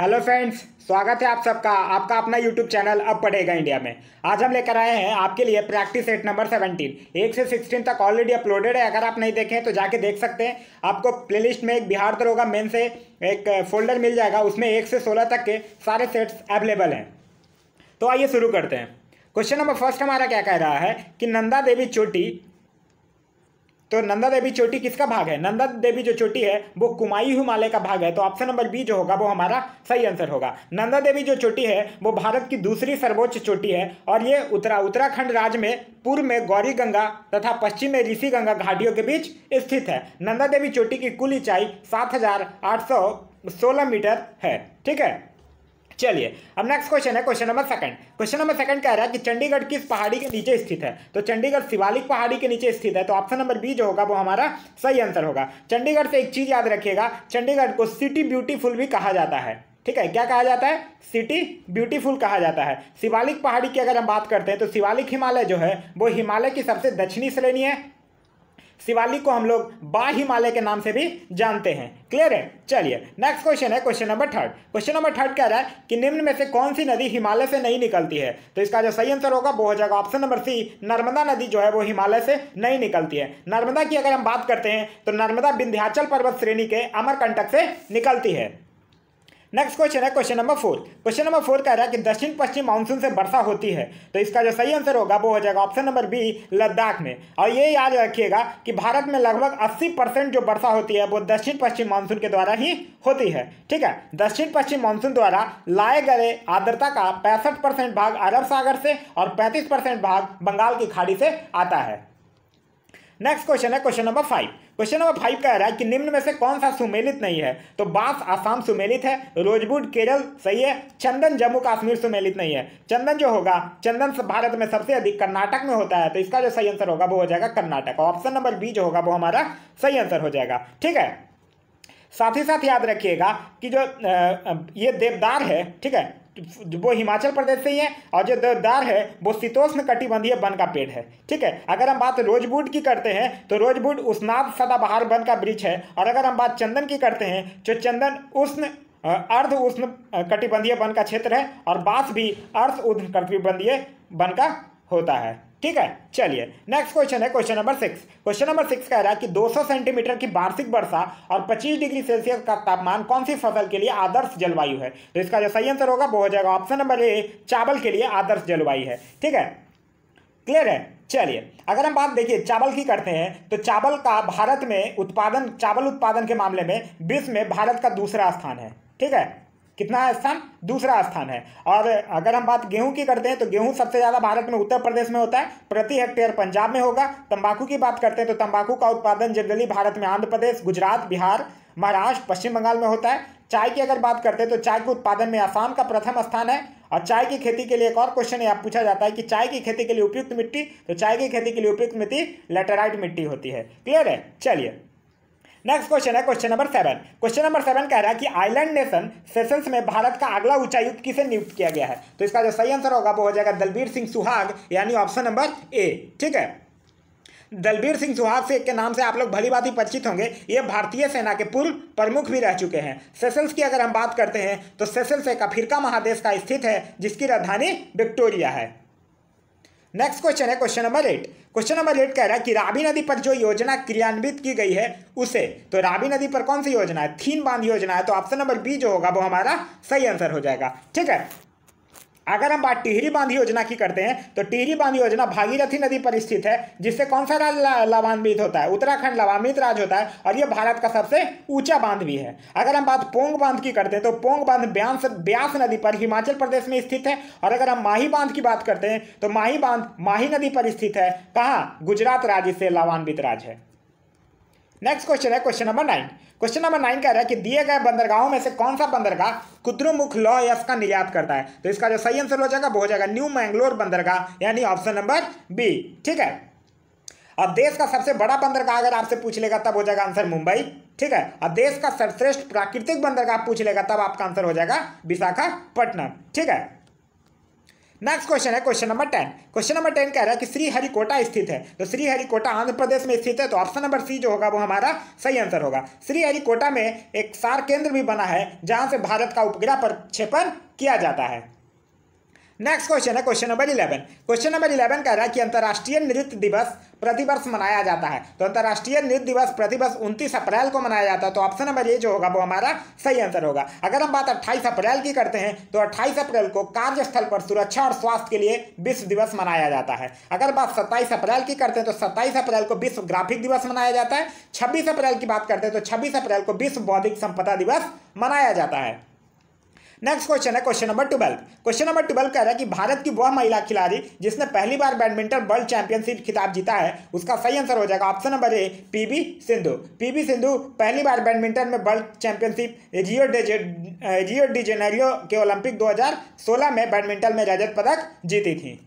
hello friends स्वागत है आप सबका आपका अपना यूट्यूब चैनल अब पढ़ेगा इंडिया में आज हम लेकर आए हैं आपके लिए प्रैक्टिस सेट नंबर सेवनटीन एक से सिक्सटीन तक ऑलरेडी अपलोडेड है अगर आप नहीं देखें तो जाके देख सकते हैं आपको प्लेलिस्ट में एक बिहार दरोगा मेन से एक फोल्डर मिल जाएगा उसमें एक से सोलह तक के सारे सेट्स अवेलेबल हैं तो आइए शुरू करते हैं क्वेश्चन नंबर फर्स्ट हमारा क्या कह रहा है कि नंदा देवी चोटी तो नंदा देवी चोटी किसका भाग है नंदा देवी जो चोटी है वो कुमाई हिमालय का भाग है तो ऑप्शन नंबर बी जो होगा वो हमारा सही आंसर होगा नंदा देवी जो चोटी है वो भारत की दूसरी सर्वोच्च चोटी है और ये उत्तरा उत्तराखंड राज्य में पूर्व में गौरी गंगा तथा पश्चिम में ऋषि गंगा घाटियों के बीच स्थित है नंदा देवी चोटी की कुल ऊंचाई सात हजार आठ सौ सोलह मीटर है ठीक है चलिए अब नेक्स्ट क्वेश्चन है question number second question number second कह रहा है कि चंडीगढ़ किस पहाड़ी के नीचे स्थित है तो चंडीगढ़ शिवालिक पहाड़ी के नीचे स्थित है तो ऑप्शन नंबर बी जो होगा वो हमारा सही आंसर होगा चंडीगढ़ से एक चीज़ याद रखिएगा चंडीगढ़ को सिटी ब्यूटीफुल भी कहा जाता है ठीक है क्या कहा जाता है सिटी ब्यूटीफुल कहा जाता है शिवालिक पहाड़ी की अगर हम बात करते हैं तो शिवालिक हिमालय जो है वो हिमालय की सबसे दक्षिणी श्रेणी है शिवालिक को हम लोग बा हिमालय के नाम से भी जानते हैं क्लियर है चलिए नेक्स्ट क्वेश्चन है question number third question number third कह रहा है कि निम्न में से कौन सी नदी हिमालय से नहीं निकलती है तो इसका जो सही आंसर होगा वो हो जाएगा ऑप्शन नंबर सी नर्मदा नदी जो है वो हिमालय से नहीं निकलती है नर्मदा की अगर हम बात करते हैं तो नर्मदा विंध्याचल पर्वत श्रेणी के अमरकंटक से निकलती है नेक्स्ट क्वेश्चन है question number four question number four कह रहा है कि दक्षिण पश्चिम मानसून से वर्षा होती है तो इसका जो सही आंसर होगा वो हो जाएगा ऑप्शन नंबर बी लद्दाख में और ये याद रखिएगा कि भारत में लगभग 80 परसेंट जो वर्षा होती है वो दक्षिण पश्चिम मानसून के द्वारा ही होती है ठीक है दक्षिण पश्चिम मानसून द्वारा लाए गए आर्द्रता का पैंसठ भाग अरब सागर से और पैंतीस भाग बंगाल की खाड़ी से आता है नेक्स्ट क्वेश्चन है question number five question number five कह रहा है कि निम्न में से कौन सा सुमेलित नहीं है तो बांस आसाम सुमेलित है रोजबुड केरल सही है चंदन जम्मू कश्मीर सुमेलित नहीं है चंदन जो होगा चंदन भारत में सबसे अधिक कर्नाटक में होता है तो इसका जो सही आंसर होगा वो हो जाएगा कर्नाटक ऑप्शन नंबर बी जो होगा वो हमारा सही आंसर हो जाएगा ठीक है साथ ही साथ याद रखिएगा कि जो ये देवदार है ठीक है वो हिमाचल प्रदेश से ही है और जो देवदार है वो शीतोष्ण कटिबंधीय वन का पेड़ है ठीक है अगर हम बात रोजबूट की करते हैं तो रोजवुड उष्णाद सदाबहार वन का वृक्ष है और अगर हम बात चंदन की करते हैं तो चंदन उष्ण अर्ध उष्ण कटिबंधीय वन का क्षेत्र है और बांस भी अर्ध उष्ण कटिबंधीय वन का होता है ठीक है चलिए नेक्स्ट क्वेश्चन है question number six question number six कह रहा है कि 200 सेंटीमीटर की वार्षिक वर्षा और 25 डिग्री सेल्सियस का तापमान कौन सी फसल के लिए आदर्श जलवायु है तो इसका जो सही आंसर होगा वो हो जाएगा ऑप्शन नंबर ए चावल के लिए आदर्श जलवायु है ठीक है क्लियर है चलिए अगर हम बात देखिए चावल की करते हैं तो चावल का भारत में उत्पादन चावल उत्पादन के मामले में विश्व में भारत का दूसरा स्थान है ठीक है कितना स्थान दूसरा स्थान है और अगर हम बात गेहूं की करते हैं तो गेहूं सबसे ज़्यादा भारत में उत्तर प्रदेश में होता है प्रति हेक्टेयर पंजाब में होगा तंबाकू की बात करते हैं तो तंबाकू का उत्पादन जनरली भारत में आंध्र प्रदेश गुजरात बिहार महाराष्ट्र पश्चिम बंगाल में होता है चाय की अगर बात करते हैं तो चाय के उत्पादन में आसाम का प्रथम स्थान है और चाय की खेती के लिए एक और क्वेश्चन यहाँ पूछा जाता है कि चाय की खेती के लिए उपयुक्त मिट्टी तो चाय की खेती के लिए उपयुक्त मिट्टी लेटेराइट मिट्टी होती है क्लियर है चलिए नेक्स्ट क्वेश्चन है question number seven question number seven कह रहा है कि आइलैंड नेशन सेशंस में भारत का अगला उच्चायुक्त किसे नियुक्त किया गया है तो इसका जो सही आंसर होगा वो हो जाएगा दलबीर सिंह सुहाग यानी ऑप्शन नंबर ए ठीक है दलबीर सिंह सुहाग से के नाम से आप लोग भली बात ही परिचित होंगे ये भारतीय सेना के पूर्व प्रमुख भी रह चुके हैं सेशल्स की अगर हम बात करते हैं तो सेशल्स एक अफ्रीका महादेश का स्थित है जिसकी राजधानी विक्टोरिया है नेक्स्ट क्वेश्चन है question number eight question number eight कह रहा है कि राबी नदी पर जो योजना क्रियान्वित की गई है उसे तो राबी नदी पर कौन सी योजना है थीन बांध योजना है तो ऑप्शन नंबर बी जो होगा वो हमारा सही आंसर हो जाएगा ठीक है अगर हम बात टिहरी बांध योजना की करते हैं तो टिहरी बांध योजना भागीरथी नदी पर स्थित है जिससे कौन सा राज्य लाभान्वित होता है उत्तराखंड लाभान्वित राज्य होता है और यह भारत का सबसे ऊंचा बांध भी है अगर हम बात पोंग बांध की करते हैं तो पोंग बांध ब्यास ब्यास नदी पर हिमाचल प्रदेश में स्थित है और अगर हम माही बांध की बात करते हैं तो माही बांध माही नदी पर स्थित है कहाँ गुजरात राज्य से लाभान्वित राज्य है नेक्स्ट क्वेश्चन है question number nine question number nine कह रहा है कि दिए गए बंदरगाहों में से कौन सा बंदरगाह कुद्रुमुख लॉ यस का निर्यात करता है तो इसका जो सही आंसर हो जाएगा वो हो जाएगा न्यू मैंगलोर बंदरगाह यानी ऑप्शन नंबर बी ठीक है अब देश का सबसे बड़ा बंदरगाह अगर आपसे पूछ लेगा तब हो जाएगा आंसर मुंबई ठीक है अब देश का सर्वश्रेष्ठ प्राकृतिक बंदरगाह पूछ लेगा तब आपका आंसर हो जाएगा विशाखापट्टनम ठीक है नेक्स्ट क्वेश्चन है question number ten question number ten कह रहा है कि श्रीहरिकोटा स्थित है तो श्रीहरिकोटा आंध्र प्रदेश में स्थित है तो ऑप्शन नंबर सी जो होगा वो हमारा सही आंसर होगा श्रीहरिकोटा में एक सार केंद्र भी बना है जहां से भारत का उपग्रह प्रक्षेपण किया जाता है नेक्स्ट क्वेश्चन है question number eleven question number eleven कह रहा है कि अंतर्राष्ट्रीय नृत्य दिवस प्रतिवर्ष मनाया जाता है तो अंतर्राष्ट्रीय नृत्य दिवस प्रतिवर्ष उनतीस अप्रैल को मनाया जाता है तो ऑप्शन नंबर ए जो होगा वो हमारा सही आंसर होगा अगर हम बात अट्ठाईस अप्रैल की करते हैं तो अट्ठाईस अप्रैल को कार्यस्थल पर सुरक्षा और स्वास्थ्य के लिए विश्व दिवस मनाया जाता है अगर बात सत्ताईस अप्रैल की करते हैं तो सत्ताईस अप्रैल को विश्व ग्राफिक दिवस मनाया जाता है छब्बीस अप्रैल की बात करते हैं तो छब्बीस अप्रैल को विश्व बौद्धिक संपदा दिवस मनाया जाता है नेक्स्ट क्वेश्चन है question number twelve question number twelve कह रहा है कि भारत की वह महिला खिलाड़ी जिसने पहली बार बैडमिंटन वर्ल्ड चैंपियनशिप खिताब जीता है उसका सही आंसर हो जाएगा option number A PV Sindhu PV Sindhu पहली बार बैडमिंटन में वर्ल्ड चैंपियनशिप रियो डेजे रियो डिजेनेरियो के ओलंपिक दो में बैडमिंटन में रजत पदक जीती थी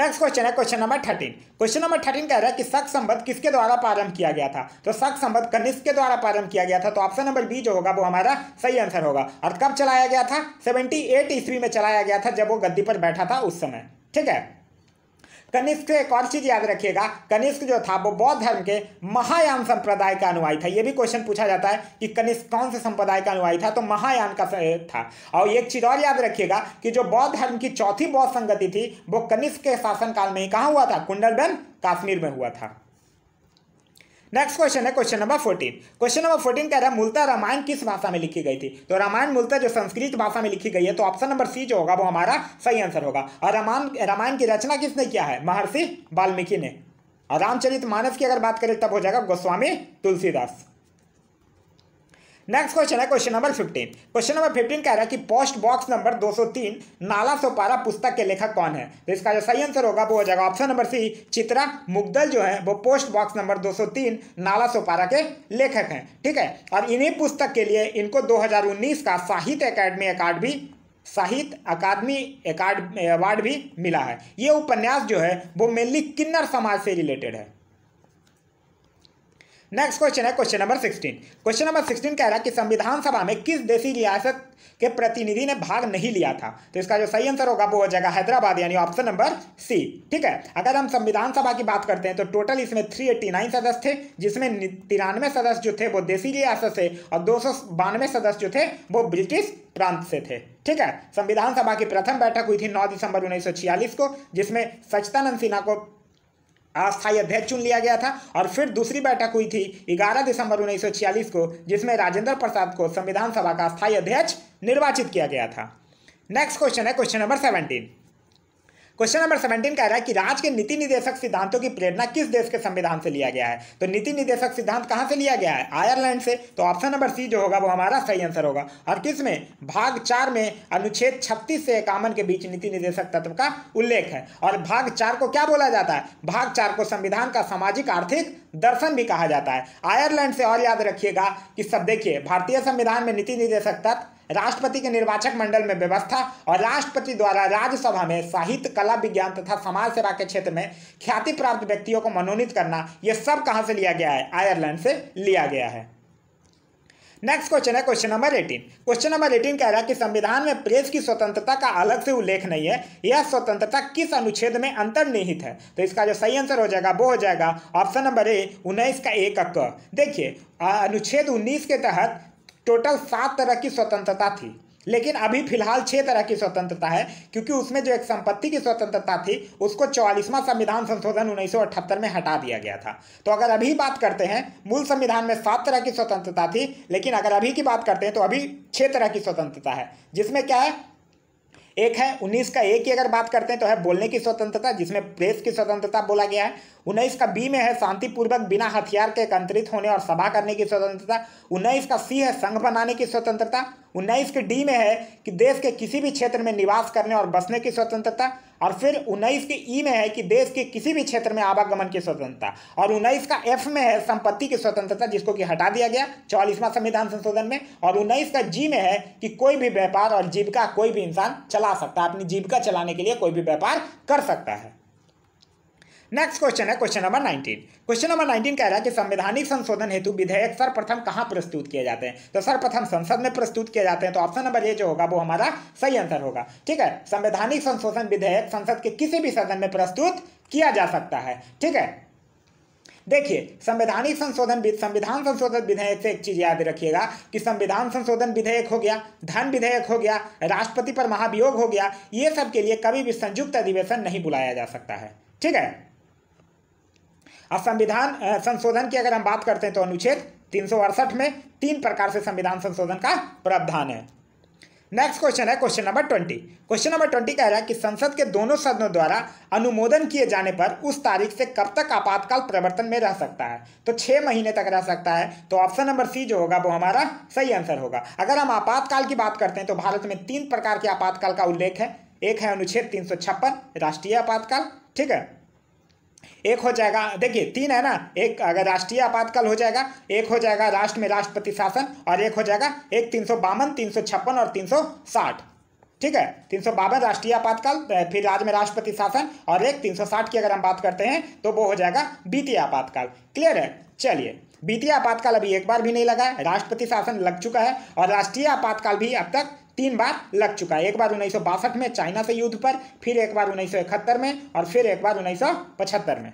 नेक्स्ट क्वेश्चन है question number thirteen question number thirteen कह रहा है कि शक संबद्ध किसके द्वारा प्रारंभ किया गया था तो शक संबद्ध कनिष्क के द्वारा प्रारंभ किया गया था तो ऑप्शन नंबर बी जो होगा वो हमारा सही आंसर होगा और कब चलाया गया था सेवेंटी एट ईस्वी में चलाया गया था जब वो गद्दी पर बैठा था उस समय ठीक है कनिष्क एक और चीज़ याद रखिएगा कनिष्क जो था वो बौद्ध धर्म के महायान संप्रदाय का अनुयायी था ये भी क्वेश्चन पूछा जाता है कि कनिष्क कौन से संप्रदाय का अनुयायी था तो महायान का था और एक चीज़ और याद रखिएगा कि जो बौद्ध धर्म की चौथी बौद्ध संगति थी वो कनिष्क के शासनकाल में ही कहाँ हुआ था कुंडलबन काश्मीर में हुआ था नेक्स्ट क्वेश्चन है question number fourteen question number fourteen कह रहा है मूलतः रामायण किस भाषा में लिखी गई थी तो रामायण मूलतः जो संस्कृत भाषा में लिखी गई है तो ऑप्शन नंबर सी जो होगा वो हमारा सही आंसर होगा और रामायण रामायण की रचना किसने किया है महर्षि वाल्मीकि ने और रामचरित मानस की अगर बात करें तब हो जाएगा गोस्वामी तुलसीदास नेक्स्ट क्वेश्चन है question number fifteen question number fifteen कह रहा है कि पोस्ट बॉक्स नंबर 203 नाला सोपारा पुस्तक के लेखक कौन है तो इसका जो सही आंसर होगा वो हो जाएगा option number C Chitra Mudgal जो है वो पोस्ट बॉक्स नंबर 203 नाला सोपारा के लेखक हैं ठीक है और इन्हीं पुस्तक के लिए इनको उन्नीस का साहित्य अकेडमी अकार्ड भी साहित्य अकादमी अवार्ड भी मिला है ये उपन्यास जो है वो मेनली किन्नर समाज से रिलेटेड है नेक्स्ट क्वेश्चन है question number sixteen question number sixteen कह रहा है कि संविधान सभा में किस देसी रियासत के प्रतिनिधि ने भाग नहीं लिया था तो इसका जो सही आंसर होगा वो हो जाएगा हैदराबाद यानी ऑप्शन नंबर सी ठीक है अगर हम संविधान सभा की बात करते हैं तो टोटल इसमें थ्री एट्टी नाइन सदस्य थे जिसमें तिरानवे सदस्य जो थे वो देसी रियासत से और दो सदस्य जो थे वो ब्रिटिश प्रांत से थे ठीक है संविधान सभा की प्रथम बैठक हुई थी नौ दिसंबर उन्नीस को जिसमें सचतानंद सिन्हा को अस्थायी अध्यक्ष चुन लिया गया था और फिर दूसरी बैठक हुई थी 11 दिसंबर 1946 को जिसमें राजेंद्र प्रसाद को संविधान सभा का स्थायी अध्यक्ष निर्वाचित किया गया था नेक्स्ट क्वेश्चन है question number seventeen question number seventeen कह रहा है कि राज्य के नीति निदेशक सिद्धांतों की प्रेरणा किस देश के संविधान से लिया गया है तो नीति निदेशक सिद्धांत कहां से लिया गया है आयरलैंड से तो ऑप्शन नंबर सी जो होगा वो हमारा सही आंसर होगा और किस में भाग चार में अनुच्छेद छत्तीस से इक्यावन के बीच नीति निदेशक तत्व का उल्लेख है और भाग चार को क्या बोला जाता है भाग चार को संविधान का सामाजिक आर्थिक दर्शन भी कहा जाता है आयरलैंड से और याद रखिएगा कि सब देखिए भारतीय संविधान में नीति निदेशक तत्व राष्ट्रपति के निर्वाचक मंडल में व्यवस्था और राष्ट्रपति द्वारा राज्यसभा में साहित्य कला विज्ञान तथा समाज सेवा के क्षेत्र में ख्याति प्राप्त व्यक्तियों को मनोनीत करना यह सब कहाँ से लिया गया है आयरलैंड से लिया गया है नेक्स्ट क्वेश्चन है question number eighteen question number eighteen कह रहा है कि संविधान में प्रेस की स्वतंत्रता का अलग से उल्लेख नहीं है यह स्वतंत्रता किस अनुच्छेद में अंतर्निहित है तो इसका जो सही आंसर हो जाएगा वो हो जाएगा ऑप्शन नंबर ए उन्नीस का एक अक देखिए अनुच्छेद उन्नीस के तहत टोटल सात तरह की स्वतंत्रता थी लेकिन अभी फिलहाल छह तरह की स्वतंत्रता है क्योंकि उसमें जो एक संपत्ति की स्वतंत्रता थी उसको चौवालीसवां संविधान संशोधन उन्नीस में हटा दिया गया था तो अगर अभी बात करते हैं मूल संविधान में सात तरह की स्वतंत्रता थी लेकिन अगर अभी की बात करते हैं तो अभी छह तरह की स्वतंत्रता है जिसमें क्या है एक है उन्नीस का ए की अगर बात करते हैं तो है बोलने की स्वतंत्रता जिसमें प्रेस की स्वतंत्रता बोला गया है उन्नीस का बी में है शांतिपूर्वक बिना हथियार के एकत्रित होने और सभा करने की स्वतंत्रता उन्नीस का सी है संघ बनाने की स्वतंत्रता उन्नीस के डी में है कि देश के किसी भी क्षेत्र में निवास करने और बसने की स्वतंत्रता और फिर उन्नीस के ई e में है कि देश के किसी भी क्षेत्र में आवागमन की स्वतंत्रता और उन्नीस का एफ में है संपत्ति की स्वतंत्रता जिसको कि हटा दिया गया चौलीसवां संविधान संशोधन में और उन्नीस का जी में है कि कोई भी व्यापार और जीविका कोई भी इंसान चला सकता है अपनी जीविका चलाने के लिए कोई भी व्यापार कर सकता है नेक्स्ट क्वेश्चन है question number nineteen question number nineteen कह रहा है कि संवैधानिक संशोधन हेतु विधेयक सर्वप्रथम कहाँ प्रस्तुत किए जाते हैं तो सर्वप्रथम संसद में प्रस्तुत किए जाते हैं तो ऑप्शन नंबर ये जो होगा वो हमारा सही आंसर होगा ठीक है संवैधानिक संशोधन विधेयक संसद के किसी भी सदन में प्रस्तुत किया जा सकता है ठीक है देखिए संवैधानिक संशोधन संविधान संशोधन विधेयक से एक चीज याद रखिएगा कि संविधान संशोधन विधेयक हो गया धन विधेयक हो गया राष्ट्रपति पर महाभियोग हो गया ये सब के लिए कभी भी संयुक्त अधिवेशन नहीं बुलाया जा सकता है ठीक है अब संविधान संशोधन की अगर हम बात करते हैं तो अनुच्छेद तीन में तीन प्रकार से संविधान संशोधन का प्रावधान है नेक्स्ट क्वेश्चन है question number twenty question number twenty कह रहा है कि संसद के दोनों सदनों द्वारा अनुमोदन किए जाने पर उस तारीख से कब तक आपातकाल प्रवर्तन में रह सकता है तो छह महीने तक रह सकता है तो ऑप्शन नंबर सी जो होगा वो हमारा सही आंसर होगा अगर हम आपातकाल की बात करते हैं तो भारत में तीन प्रकार के आपातकाल का उल्लेख है एक है अनुच्छेद तीन राष्ट्रीय आपातकाल ठीक है एक हो जाएगा देखिए तीन है ना एक अगर राष्ट्रीय आपातकाल हो जाएगा एक हो जाएगा राष्ट्र में राष्ट्रपति शासन और एक हो जाएगा एक तीन सौ बावन तीन सौ छप्पन और तीन सौ साठ ठीक है तीन सौ बावन राष्ट्रीय आपातकाल फिर राज्य में राष्ट्रपति शासन और एक तीन सौ साठ की अगर हम बात करते हैं तो वो हो जाएगा बीती आपातकाल क्लियर है चलिए बीती आपातकाल अभी एक बार भी नहीं लगा है राष्ट्रपति शासन लग चुका है और राष्ट्रीय आपातकाल भी अब तक तीन बार लग चुका है एक बार उन्नीस में चाइना से युद्ध पर फिर एक बार उन्नीस में और फिर एक बार उन्नीस में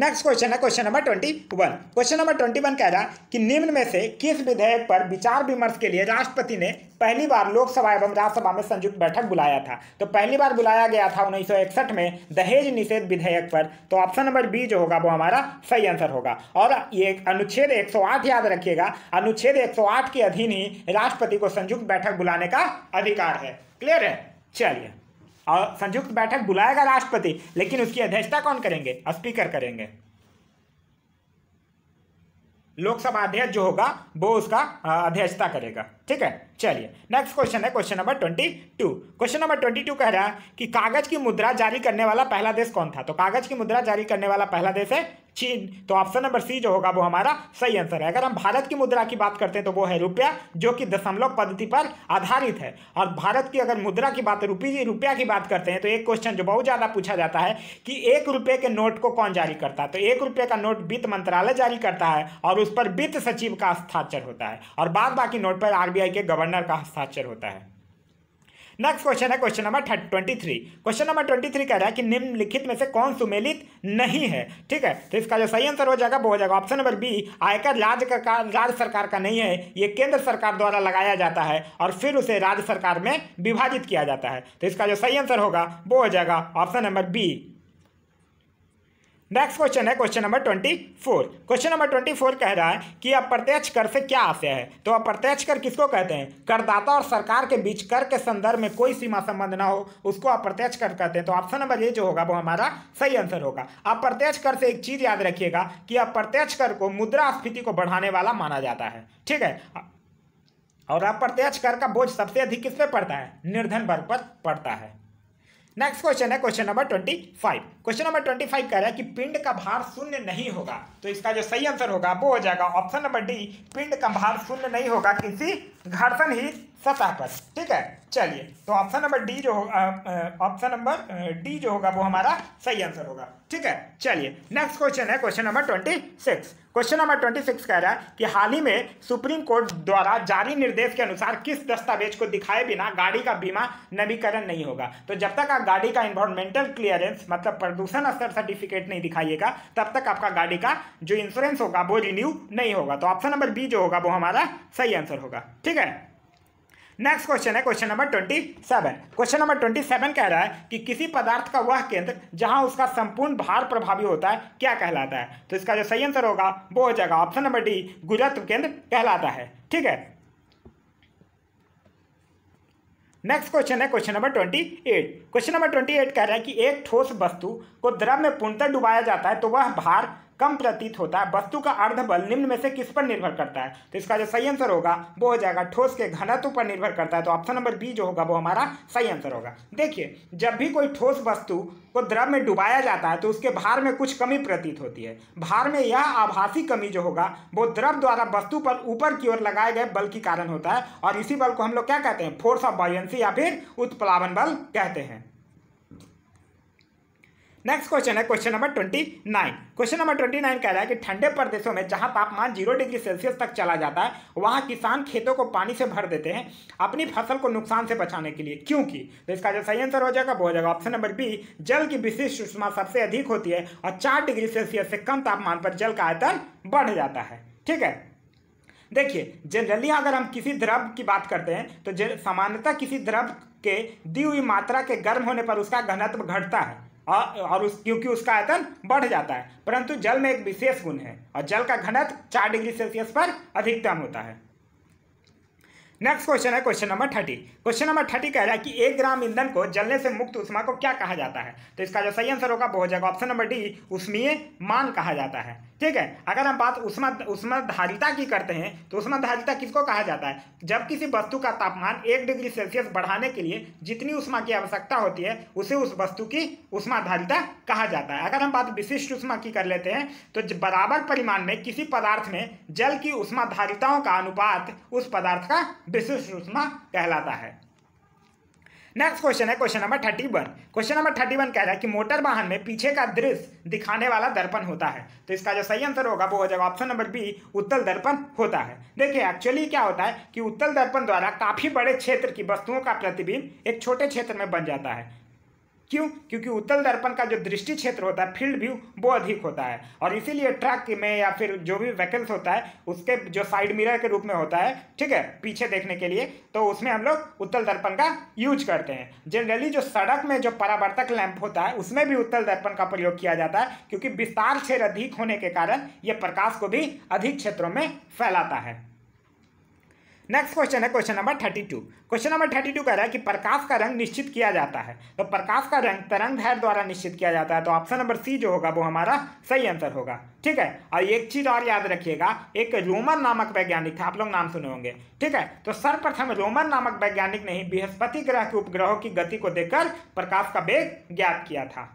नेक्स्ट क्वेश्चन है question number twenty one question number twenty one कह रहा कि निम्न में से किस विधेयक पर विचार विमर्श के लिए राष्ट्रपति ने पहली बार लोकसभा एवं राज्यसभा में संयुक्त बैठक बुलाया था तो पहली बार बुलाया गया था उन्नीस में दहेज निषेध विधेयक पर तो ऑप्शन नंबर बी जो होगा वो हमारा सही आंसर होगा और ये अनुच्छेद आठ याद रखिएगा अनुच्छेद आठ के अधीन ही राष्ट्रपति को संयुक्त बैठक बुलाने का अधिकार है क्लियर है चलिए और संयुक्त बैठक बुलाएगा राष्ट्रपति लेकिन उसकी अध्यक्षता कौन करेंगे स्पीकर करेंगे लोकसभा अध्यक्ष जो होगा वो उसका अध्यक्षता करेगा ठीक है चलिए नेक्स्ट क्वेश्चन है question number twenty two question number twenty two कह रहा है कि कागज की मुद्रा जारी करने वाला पहला देश कौन था तो कागज की मुद्रा जारी करने वाला पहला देश है चीन तो ऑप्शन नंबर सी जो होगा वो हमारा सही आंसर है अगर हम भारत की मुद्रा की बात करते हैं तो वो है रुपया जो कि दशमलव पद्धति पर आधारित है और भारत की अगर मुद्रा की बात रुपये रुपया की बात करते हैं तो एक क्वेश्चन जो बहुत ज़्यादा पूछा जाता है कि एक रुपये के नोट को कौन जारी करता है तो एक रुपये का नोट वित्त मंत्रालय जारी करता है और उस पर वित्त सचिव का हस्ताक्षर होता है और बाद बाकी नोट पर आर के गवर्नर का हस्ताक्षर होता है नेक्स्ट क्वेश्चन है question number twenty three question number twenty three कह रहा है कि निम्नलिखित में से कौन सुमेलित नहीं है ठीक है तो इसका जो सही आंसर हो जाएगा वो हो जाएगा ऑप्शन नंबर बी आयकर राज्य का राज्य सरकार का नहीं है ये केंद्र सरकार द्वारा लगाया जाता है और फिर उसे राज्य सरकार में विभाजित किया जाता है तो इसका जो सही आंसर होगा वो हो जाएगा option number B next question है question number twenty four question number twenty four कह रहा है कि अप्रत्यक्ष कर से क्या आशय है तो अप्रत्यक्ष कर किसको कहते हैं करदाता और सरकार के बीच कर के संदर्भ में कोई सीमा संबंध ना हो उसको अप्रत्यक्ष कर कहते हैं तो ऑप्शन नंबर ये जो होगा वो हमारा सही आंसर होगा अप्रत्यक्ष कर से एक चीज याद रखिएगा कि अप्रत्यक्ष कर को मुद्रास्फीति को बढ़ाने वाला माना जाता है ठीक है और अप्रत्यक्ष कर का बोझ सबसे अधिक किस पे पड़ता है निर्धन वर्ग पर पड़ता है नेक्स्ट क्वेश्चन है question number twenty five question number twenty five कह रहा है कि पिंड का भार शून्य नहीं होगा तो इसका जो सही आंसर होगा वो हो जाएगा ऑप्शन नंबर डी पिंड का भार शून्य नहीं होगा किसी घर्षण ही सतह पर ठीक है चलिए तो ऑप्शन नंबर डी जो होगा ऑप्शन नंबर डी जो होगा वो हमारा सही आंसर होगा ठीक है चलिए नेक्स्ट क्वेश्चन है question number twenty six question number twenty six कह रहा है कि हाल ही में सुप्रीम कोर्ट द्वारा जारी निर्देश के अनुसार किस दस्तावेज को दिखाए बिना गाड़ी का बीमा नवीकरण नहीं होगा तो जब तक आप गाड़ी का इन्वायरमेंटल क्लियरेंस मतलब प्रदूषण स्तर सर्टिफिकेट नहीं दिखाइएगा तब तक आपका गाड़ी का जो इंश्योरेंस होगा वो रिन्यू नहीं होगा तो ऑप्शन नंबर बी जो होगा वो हमारा सही आंसर होगा ठीक है नेक्स्ट क्वेश्चन है question number twenty seven question number twenty seven कह रहा है कि किसी पदार्थ का वह केंद्र जहां उसका संपूर्ण भार प्रभावी होता है क्या कहलाता है तो इसका जो सही आंसर होगा वो हो जाएगा ऑप्शन नंबर डी गुरुत्व केंद्र कहलाता है ठीक है नेक्स्ट क्वेश्चन है question number twenty eight question number twenty eight कह रहा है कि एक ठोस वस्तु को द्रव में पूर्णतः डुबाया जाता है तो वह भार कम प्रतीत होता है वस्तु का अर्ध बल निम्न में से किस पर निर्भर करता है तो इसका जो सही आंसर होगा वो हो जाएगा ठोस के घनत्व पर निर्भर करता है तो ऑप्शन नंबर बी जो होगा वो हमारा सही आंसर होगा देखिए जब भी कोई ठोस वस्तु को द्रव में डुबाया जाता है तो उसके भार में कुछ कमी प्रतीत होती है भार में यह आभासी कमी जो होगा वो द्रव द्वारा वस्तु पर ऊपर की ओर लगाए गए बल के कारण होता है और इसी बल को हम लोग क्या कहते हैं फोर्स ऑफ बॉयंसी या फिर उत्प्लावन बल कहते हैं नेक्स्ट क्वेश्चन है question number twenty nine question number twenty nine कह रहा है कि ठंडे प्रदेशों में जहां तापमान जीरो डिग्री सेल्सियस तक चला जाता है वहां किसान खेतों को पानी से भर देते हैं अपनी फसल को नुकसान से बचाने के लिए क्योंकि तो इसका जो सही आंसर हो जाएगा वो हो जाएगा ऑप्शन नंबर बी जल की विशिष्ट सुषमा सबसे अधिक होती है और चार डिग्री सेल्सियस से कम तापमान पर जल का आयतन बढ़ जाता है ठीक है देखिए जनरली अगर हम किसी द्रव की बात करते हैं तो सामान्यतः किसी द्रव के दी हुई मात्रा के गर्म होने पर उसका घनत्व घटता है हाँ, और उस क्योंकि उसका आयतन बढ़ जाता है परंतु जल में एक विशेष गुण है और जल का घनत्व चार डिग्री सेल्सियस पर अधिकतम होता है नेक्स्ट क्वेश्चन है question number thirty question number thirty कह रहा है कि एक ग्राम ईंधन को जलने से मुक्त उष्मा को क्या कहा जाता है तो इसका जो सही आंसर होगा वो हो जाएगा ऑप्शन नंबर डी उष्मीय मान कहा जाता है ठीक है अगर हम बात उष्मा उष्मा धारिता की करते हैं तो उष्मा धारिता किसको कहा जाता है जब किसी वस्तु का तापमान एक डिग्री सेल्सियस बढ़ाने के लिए जितनी उष्मा की आवश्यकता होती है उसे उस वस्तु की उष्मा धारिता कहा जाता है अगर हम बात विशिष्ट उष्मा की कर लेते हैं तो बराबर परिमाण में किसी पदार्थ में जल की उष्मा धारिताओं का अनुपात उस पदार्थ का विशिष्ट उष्मा कहलाता है नेक्स्ट क्वेश्चन है question number thirty one question number thirty one कह रहा है कि मोटर वाहन में पीछे का दृश्य दिखाने वाला दर्पण होता है तो इसका जो सही आंसर होगा वो हो जाएगा ऑप्शन नंबर बी उत्तल दर्पण होता है देखिए एक्चुअली क्या होता है कि उत्तल दर्पण द्वारा काफी बड़े क्षेत्र की वस्तुओं का प्रतिबिंब एक छोटे क्षेत्र में बन जाता है क्यों क्योंकि उत्तल दर्पण का जो दृष्टि क्षेत्र होता है फील्ड व्यू वो अधिक होता है और इसीलिए ट्रक में या फिर जो भी वैकल्स होता है उसके जो साइड मिरर के रूप में होता है ठीक है पीछे देखने के लिए तो उसमें हम लोग उत्तल दर्पण का यूज करते हैं जनरली जो सड़क में जो परावर्तक लैंप होता है उसमें भी उत्तल दर्पण का प्रयोग किया जाता है क्योंकि विस्तार क्षेत्र अधिक होने के कारण यह प्रकाश को भी अधिक क्षेत्रों में फैलाता है नेक्स्ट क्वेश्चन है question number thirty two question number thirty two कह रहा है कि प्रकाश का रंग निश्चित किया जाता है तो प्रकाश का रंग तरंग धैर्य द्वारा निश्चित किया जाता है तो ऑप्शन नंबर सी जो होगा वो हमारा सही आंसर होगा ठीक है और एक चीज़ और याद रखिएगा एक रोमन नामक वैज्ञानिक था आप लोग नाम सुने होंगे ठीक है तो सर्वप्रथम रोमन नामक वैज्ञानिक ने ही बृहस्पति ग्रह के उपग्रहों की गति को देखकर प्रकाश का वेग ज्ञात किया था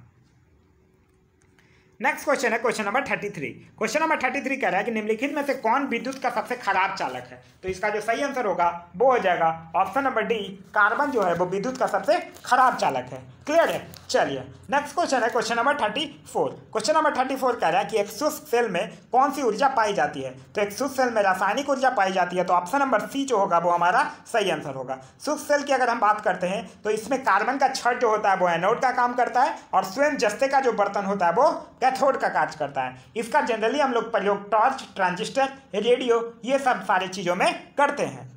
नेक्स्ट क्वेश्चन है question number thirty three question number thirty three कह रहा है कि निम्नलिखित में से कौन विद्युत का सबसे खराब चालक है तो इसका जो सही आंसर होगा वो हो जाएगा ऑप्शन नंबर डी कार्बन जो है वो विद्युत का सबसे खराब चालक है क्लियर है चलिए नेक्स्ट क्वेश्चन है question number thirty four question number thirty four कह रहा है कि शुष्क सेल में कौन सी ऊर्जा पाई जाती है तो शुष्क सेल में रासायनिक ऊर्जा पाई जाती है तो ऑप्शन नंबर सी जो होगा वो हमारा सही आंसर होगा सुख सेल की अगर हम बात करते हैं तो इसमें कार्बन का छठ जो होता है वो एनोड का काम करता है और स्वयं जस्ते का जो बर्तन होता है वो कैथोड का कार्य करता है इसका जनरली हम लोग प्रयोग टॉर्च ट्रांजिस्टर रेडियो ये सब सारी चीज़ों में करते हैं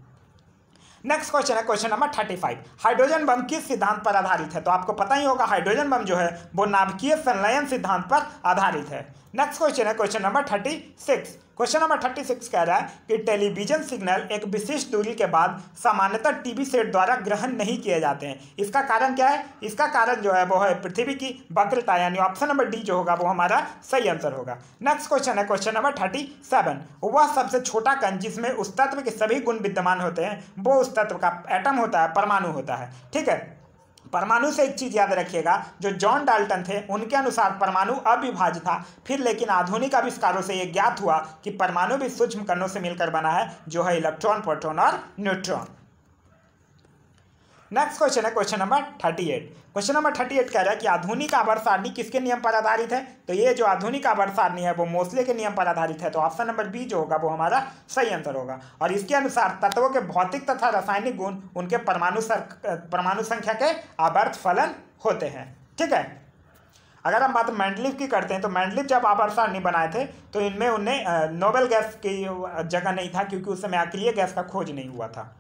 नेक्स्ट क्वेश्चन है question number thirty five hydrogen bomb किस सिद्धांत पर आधारित है तो आपको पता ही होगा हाइड्रोजन बम जो है वो नाभिकीय संलयन सिद्धांत पर आधारित है नेक्स्ट क्वेश्चन है question number thirty six question number thirty six कह रहा है कि टेलीविजन सिग्नल एक विशेष दूरी के बाद सामान्यतः टीवी सेट द्वारा ग्रहण नहीं किए जाते हैं इसका कारण क्या है इसका कारण जो है वो है पृथ्वी की वक्रता यानी ऑप्शन नंबर डी जो होगा वो हमारा सही आंसर होगा नेक्स्ट क्वेश्चन है क्वेश्चन नंबर थर्टी सेवन वह सबसे छोटा कण जिसमें उस तत्व के सभी गुण विद्यमान होते हैं वो उस तत्व का एटम होता है परमाणु होता है ठीक है परमाणु से एक चीज़ याद रखिएगा जो जॉन डाल्टन थे उनके अनुसार परमाणु अविभाज्य था फिर लेकिन आधुनिक आविष्कारों से यह ज्ञात हुआ कि परमाणु भी सूक्ष्म कणों से मिलकर बना है जो है इलेक्ट्रॉन प्रोटोन और न्यूट्रॉन नेक्स्ट क्वेश्चन है question number thirty eight question number thirty eight कह रहा है कि आधुनिक आवर सारणी किसके नियम पर आधारित है तो ये जो आधुनिक आवर सारणी है वो मोसले के नियम पर आधारित है तो ऑप्शन नंबर बी जो होगा वो हमारा सही आंसर होगा और इसके अनुसार तत्वों के भौतिक तथा रासायनिक गुण उनके परमाणु परमाणु संख्या के आवर्त फलन होते हैं ठीक है अगर हम बात मैंडलिव की करते हैं तो मैंडलिव जब आवर सारणी बनाए थे तो इनमें उन्हें नोबेल गैस की जगह नहीं था क्योंकि उस समय अक्रिय गैस का खोज नहीं हुआ था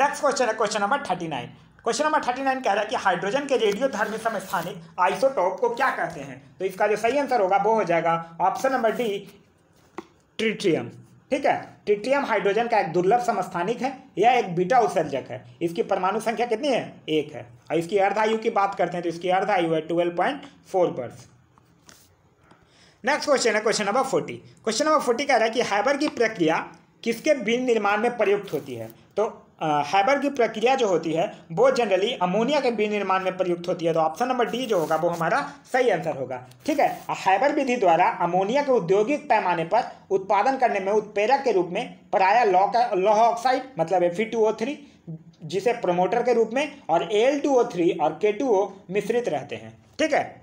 नेक्स्ट क्वेश्चन है question number thirty nine question number thirty nine कह रहा है कि हाइड्रोजन के रेडियो धर्म समस्थानिक आइसोटॉप को क्या कहते हैं तो इसका जो सही आंसर होगा वो हो जाएगा ऑप्शन नंबर डी ट्रिट्रियम ठीक है ट्रिट्रियम हाइड्रोजन का एक दुर्लभ समस्थानिक है यह एक बीटा उत्सर्जक है इसकी परमाणु संख्या कितनी है एक है और इसकी अर्धायु की बात करते हैं तो इसकी अर्धायु है ट्वेल्व पॉइंट फोर वर्ष नेक्स्ट क्वेश्चन है question number forty question number forty कह रहा है कि हाइबर की प्रक्रिया किसके विनिर्माण निर्माण में प्रयुक्त होती है तो हैबर की प्रक्रिया जो होती है वो जनरली अमोनिया के विनिर्माण में प्रयुक्त होती है तो ऑप्शन नंबर डी जो होगा वो हमारा सही आंसर होगा ठीक है हैबर विधि द्वारा अमोनिया के औद्योगिक पैमाने पर उत्पादन करने में उत्पेरक के रूप में पराया लॉ लौह ऑक्साइड मतलब एफ जिसे प्रोमोटर के रूप में और एल और के मिश्रित रहते हैं ठीक है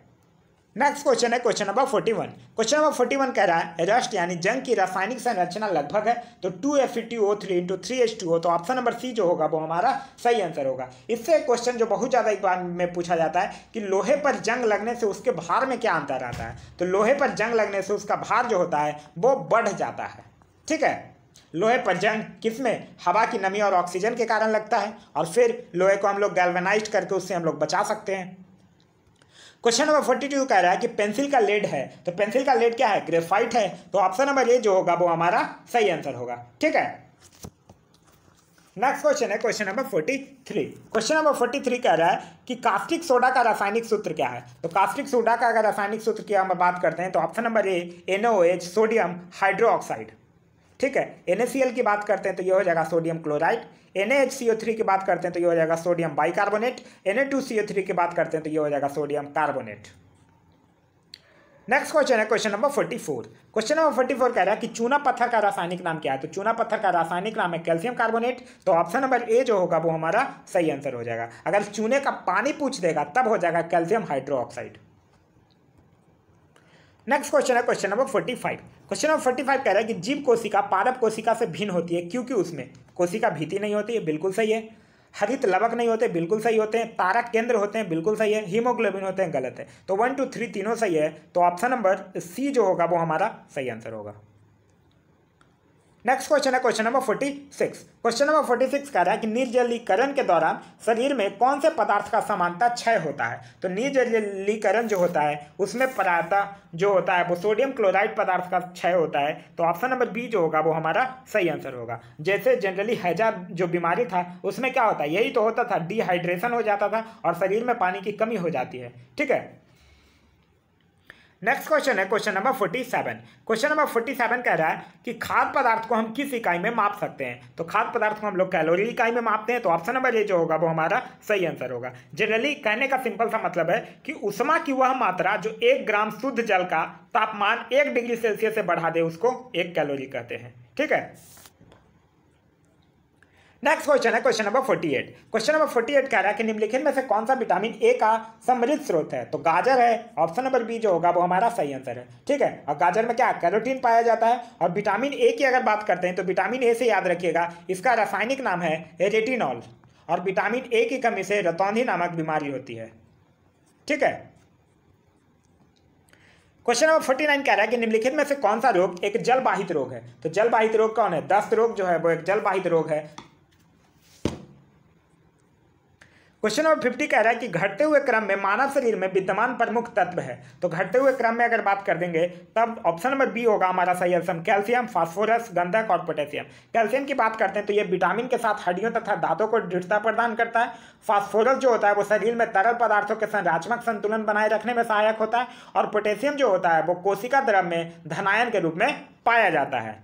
नेक्स्ट क्वेश्चन है question number forty one question number forty one कह रहा है रस्ट यानी जंग की रासायनिक संरचना लगभग है तो two F two O three into three H two O तो ऑप्शन नंबर सी जो होगा वो हमारा सही आंसर होगा इससे क्वेश्चन जो बहुत ज़्यादा एक बार में पूछा जाता है कि लोहे पर जंग लगने से उसके भार में क्या अंतर आता है तो लोहे पर जंग लगने से उसका भार जो होता है वो बढ़ जाता है ठीक है लोहे पर जंग किस में हवा की नमी और ऑक्सीजन के कारण लगता है और फिर लोहे को हम लोग गैल्वेनाइज करके उससे हम लोग बचा सकते हैं क्वेश्चन नंबर फोर्टी टू कह रहा है कि पेंसिल का लेड है तो पेंसिल का लेड क्या है ग्रेफाइट है तो ऑप्शन नंबर ए जो होगा वो हमारा सही आंसर होगा ठीक है नेक्स्ट क्वेश्चन है question number forty three question number forty three कह रहा है कि कास्टिक सोडा का रासायनिक सूत्र क्या है तो कास्टिक सोडा का अगर रासायनिक सूत्र की हम बात करते हैं तो option number A NOH sodium hydroxide ठीक है एनएसीएल की बात करते हैं तो ये हो जाएगा सोडियम क्लोराइड एन की बात करते हैं तो ये हो जाएगा सोडियम बाइकार्बोनेट एन की बात करते हैं तो ये हो जाएगा सोडियम कार्बोनेट नेक्स्ट क्वेश्चन है question number forty four question number forty four कह रहा है कि चूना पत्थर का रासायनिक नाम क्या है तो चूना पत्थर का रासायनिक नाम है कैल्शियम कार्बोनेट तो ऑप्शन नंबर ए जो होगा वो हमारा सही आंसर हो जाएगा अगर चूने का पानी पूछ देगा तब हो जाएगा कैल्शियम हाइड्रोक्साइड नेक्स्ट क्वेश्चन है question number forty five question number forty five कह रहा है कि जीव कोशिका पादप कोशिका से भिन्न होती है क्योंकि उसमें कोशिका भीति नहीं होती है बिल्कुल सही है हरित लवक नहीं होते बिल्कुल सही होते हैं तारक केंद्र होते हैं बिल्कुल सही है हीमोग्लोबिन होते हैं गलत है तो वन टू थ्री तीनों सही है तो ऑप्शन नंबर सी जो होगा वो हमारा सही आंसर होगा नेक्स्ट क्वेश्चन है question number forty six question number forty six कह रहा है कि निर्जलीकरण के दौरान शरीर में कौन से पदार्थ का समानता क्षय होता है तो निर्जलीकरण जो होता है उसमें पदार्थ जो होता है वो सोडियम क्लोराइड पदार्थ का क्षय होता है तो ऑप्शन नंबर बी जो होगा वो हमारा सही आंसर होगा जैसे जनरली हैजा जो बीमारी था उसमें क्या होता है यही तो होता था डिहाइड्रेशन हो जाता था और शरीर में पानी की कमी हो जाती है ठीक है नेक्स्ट क्वेश्चन है question number forty seven question number forty seven कह रहा है कि खाद्य पदार्थ को हम किस इकाई में माप सकते हैं तो खाद्य पदार्थ को हम लोग कैलोरी इकाई में मापते हैं तो ऑप्शन नंबर ये जो होगा वो हमारा सही आंसर होगा जनरली कहने का सिंपल सा मतलब है कि उषमा की वह मात्रा जो एक ग्राम शुद्ध जल का तापमान एक डिग्री सेल्सियस से बढ़ा दे उसको एक कैलोरी कहते हैं ठीक है नेक्स्ट क्वेश्चन है क्वेश्चन नंबर 48 क्वेश्चन नंबर 48 कह रहा है कि निम्नलिखित में से कौन सा विटामिन ए का समृद्ध स्रोत है तो गाजर है ऑप्शन नंबर बी जो होगा वो हमारा सही आंसर है ठीक है और गाजर में क्या कैरोटीन पाया जाता है और विटामिन ए की अगर बात करते हैं तो विटामिन ए से याद रखिएगा इसका रासायनिक नाम है रेटिनॉल और विटामिन ए की कमी से रतौंधी नामक बीमारी होती है ठीक है क्वेश्चन नंबर फोर्टी नाइन कह रहा है कि निम्नलिखित में से कौन सा रोग एक जलवाहित रोग है तो जलवाहित रोग कौन है दस्त रोग जो है वो एक जलवाहित रोग है क्वेश्चन नंबर फिफ्टी कह रहा है कि घटते हुए क्रम में मानव शरीर में विद्यमान प्रमुख तत्व है तो घटते हुए क्रम में अगर बात कर देंगे तब ऑप्शन नंबर बी होगा हमारा सही आंसर कैल्शियम फास्फोरस गंधक और पोटेशियम कैल्शियम की बात करते हैं तो ये विटामिन के साथ हड्डियों तथा दांतों को दृढ़ता प्रदान करता है फास्फोरस जो होता है वो शरीर में तरल पदार्थों के संरचनात्मक संतुलन बनाए रखने में सहायक होता है और पोटेशियम जो होता है वो कोशिका द्रव में धनायन के रूप में पाया जाता है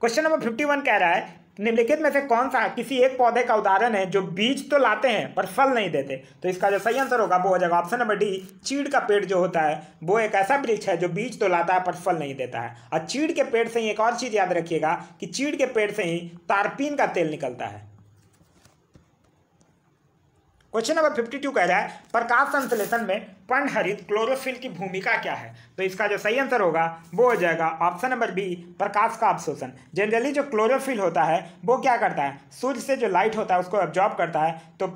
क्वेश्चन नंबर फिफ्टी वन कह रहा है निम्नलिखित में से कौन सा किसी एक पौधे का उदाहरण है जो बीज तो लाते हैं पर फल नहीं देते तो इसका जो सही आंसर होगा वो हो जाएगा ऑप्शन नंबर डी चीड़ का पेड़ जो होता है वो एक ऐसा वृक्ष है जो बीज तो लाता है पर फल नहीं देता है और चीड़ के पेड़ से ही एक और चीज़ याद रखिएगा कि चीड़ के पेड़ से ही तारपीन का तेल निकलता है क्वेश्चन नंबर फिफ्टी टू कह रहा है प्रकाश संश्लेषण में पर्णहरित क्लोरोफिल की भूमिका क्या है तो इसका जो सही आंसर होगा वो हो जाएगा ऑप्शन नंबर बी प्रकाश का अवशोषण जनरली जो क्लोरोफिल होता है वो क्या करता है सूर्य से जो लाइट होता है उसको ऑब्जॉर्ब करता है तो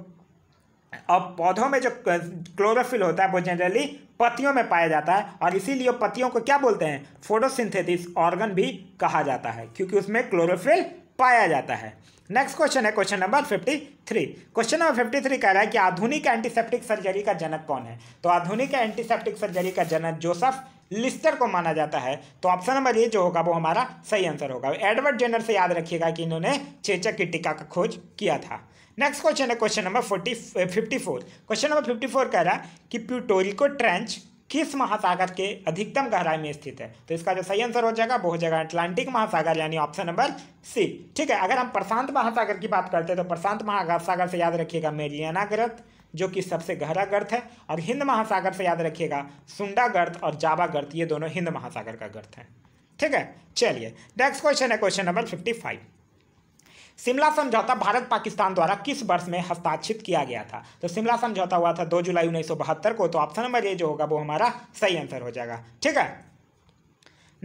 अब पौधों में जो क्लोरोफिल होता है वो जनरली पत्तियों में पाया जाता है और इसीलिए पत्तियों को क्या बोलते हैं फोटोसिंथेटिस ऑर्गन भी कहा जाता है क्योंकि उसमें क्लोरोफिल पाया जाता है नेक्स्ट क्वेश्चन है question number fifty three question number fifty three कह रहा है कि आधुनिक एंटीसेप्टिक सर्जरी का जनक कौन है तो आधुनिक एंटीसेप्टिक सर्जरी का जनक जोसफ लिस्टर को माना जाता है तो ऑप्शन नंबर ये जो होगा वो हमारा सही आंसर होगा एडवर्ड जेनर से याद रखिएगा कि इन्होंने चेचक की टीका का खोज किया था नेक्स्ट क्वेश्चन है question number forty fifty four question number fifty four कह रहा है कि प्यूटोरिको ट्रेंच किस महासागर के अधिकतम गहराई में स्थित है तो इसका जो सही आंसर हो जाएगा वो हो जाएगा अटलांटिक महासागर यानी ऑप्शन नंबर सी ठीक है अगर हम प्रशांत महासागर की बात करते हैं तो प्रशांत महासागर से याद रखिएगा मेरियाना गर्थ जो कि सबसे गहरा गर्थ है और हिंद महासागर से याद रखिएगा सुंडा गर्थ और जावा गर्थ ये दोनों हिंद महासागर का गर्थ है ठीक है चलिए नेक्स्ट क्वेश्चन है question number fifty five Shimla समझौता भारत पाकिस्तान द्वारा किस वर्ष में हस्ताक्षित किया गया था तो शिमला समझौता हुआ था दो जुलाई उन्नीस को तो ऑप्शन नंबर ए जो होगा वो हमारा सही आंसर हो जाएगा ठीक है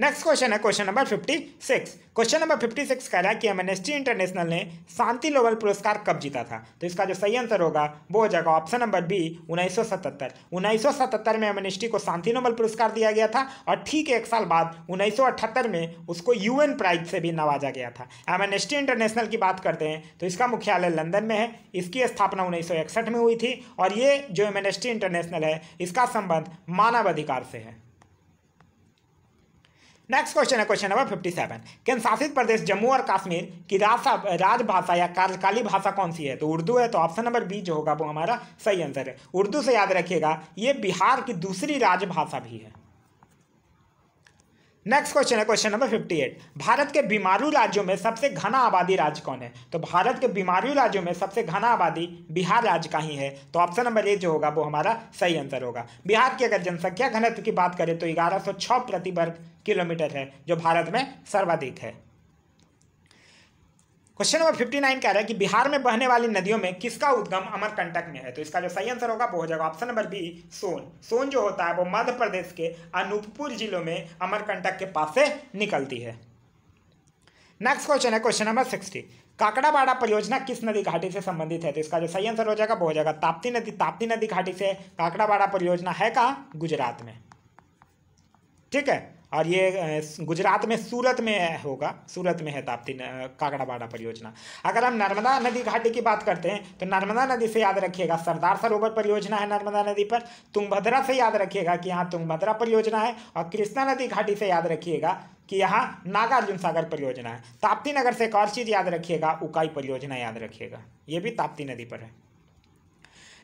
नेक्स्ट क्वेश्चन है question number fifty six question number fifty six कह रहा है कि एमनेस्टी इंटरनेशनल ने शांति नोबल पुरस्कार कब जीता था तो इसका जो सही आंसर होगा वो हो जाएगा ऑप्शन नंबर बी उन्नीस उन्नीस सौ सतहत्तर सौ सतहत्तर में एमनेस्टी को शांति नोबल पुरस्कार दिया गया था और ठीक एक साल बाद अठहत्तर में उसको यूएन प्राइज से भी नवाजा गया था एमनेस्टी इंटरनेशनल की बात करते हैं तो इसका मुख्यालय लंदन में है इसकी स्थापना उन्नीस में हुई थी और ये जो एमनेस्टी इंटरनेशनल है इसका संबंध मानव अधिकार से है नेक्स्ट क्वेश्चन है क्वेश्चन नंबर फिफ्टी सेवन केंद्र शासित प्रदेश जम्मू और कश्मीर की राजभाषा या कार्यकाली भाषा कौन सी है तो उर्दू है तो ऑप्शन नंबर बी जो होगा वो हमारा सही आंसर है उर्दू से याद रखिएगा ये बिहार की दूसरी राजभाषा भी है नेक्स्ट क्वेश्चन है क्वेश्चन नंबर 58 भारत के बीमारू राज्यों में सबसे घना आबादी राज्य कौन है तो भारत के बीमारू राज्यों में सबसे घना आबादी बिहार राज्य का ही है तो ऑप्शन नंबर ए जो होगा वो हमारा सही आंसर होगा बिहार की अगर जनसंख्या घनत्व की बात करें तो ग्यारह प्रति वर्ग किलोमीटर है जो भारत में सर्वाधिक है क्वेश्चन नंबर फिफ्टी नाइन कह रहा है कि बिहार में बहने वाली नदियों में किसका उद्गम अमरकंटक में है तो इसका जो सही आंसर होगा वो हो जाएगा option number B Son Son जो होता है वो मध्य प्रदेश के अनूपपुर जिलों में अमरकंटक के पास से निकलती है नेक्स्ट क्वेश्चन है क्वेश्चन नंबर सिक्सटी काकड़ाबाड़ा परियोजना किस नदी घाटी से संबंधित है तो इसका जो सही आंसर हो जाएगा वो हो जाएगा ताप्ती नदी ताप्ती नदी घाटी से काकड़ाबाड़ा परियोजना है कहाँ गुजरात में ठीक है और ये गुजरात में सूरत में होगा सूरत में है ताप्ती बाड़ा परियोजना अगर हम नर्मदा नदी घाटी की बात करते हैं तो नर्मदा नदी से याद रखिएगा सरदार सरोवर परियोजना है नर्मदा नदी पर तुंगभद्रा से याद रखिएगा कि यहाँ तुंगभद्रा परियोजना है और कृष्णा नदी घाटी से याद रखिएगा कि यहाँ नागार्जुन सागर परियोजना है ताप्ती नगर से एक और चीज़ याद रखिएगा उकाई परियोजना याद रखिएगा ये भी ताप्ती नदी पर है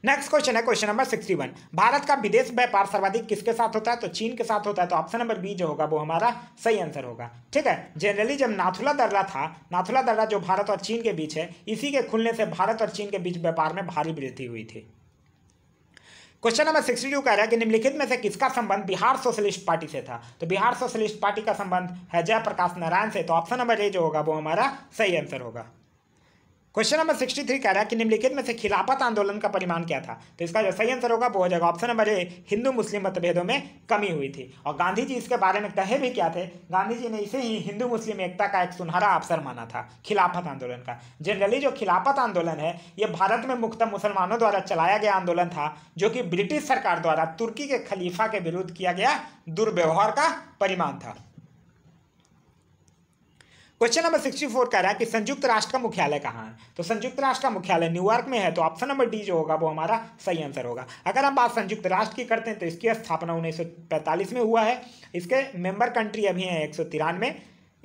नेक्स्ट क्वेश्चन है question number sixty one Bharat का विदेश व्यापार सर्वाधिक किसके साथ होता है तो चीन के साथ होता है तो ऑप्शन नंबर बी जो होगा वो हमारा सही आंसर होगा ठीक है जनरली जब नाथुला दर्रा था नाथुला दर्रा जो भारत और चीन के बीच है इसी के खुलने से भारत और चीन के बीच व्यापार में भारी वृद्धि हुई थी क्वेश्चन नंबर सिक्सटी टू कह रहा है कि निम्नलिखित में से किसका संबंध बिहार सोशलिस्ट पार्टी से था तो बिहार सोशलिस्ट पार्टी का संबंध है जयप्रकाश नारायण से तो ऑप्शन नंबर ए जो होगा वो हमारा सही आंसर होगा क्वेश्चन नंबर सिक्सटी थ्री कह रहा है कि निम्नलिखित में से खिलाफत आंदोलन का परिमाण क्या था तो इसका जो सही आंसर होगा वो हो जाएगा option number A Hindu Muslim मतभेदों में कमी हुई थी और गांधी जी इसके बारे में कहे भी क्या थे गांधी जी ने इसे ही हिंदू मुस्लिम एकता का एक सुनहरा अवसर माना था खिलाफत आंदोलन का जनरली जो खिलाफत आंदोलन है ये भारत में मुख्त मुसलमानों द्वारा चलाया गया आंदोलन था जो कि ब्रिटिश सरकार द्वारा तुर्की के खलीफा के विरुद्ध किया गया दुर्व्यवहार का परिमाण था क्वेश्चन नंबर सिक्सटी फोर कह रहा है कि संयुक्त राष्ट्र का मुख्यालय कहाँ है तो संयुक्त राष्ट्र का मुख्यालय न्यूयॉर्क में है तो ऑप्शन नंबर डी जो होगा वो हमारा सही आंसर होगा अगर हम बात संयुक्त राष्ट्र की करते हैं तो इसकी स्थापना उन्नीस में हुआ है इसके मेंबर कंट्री अभी हैं एक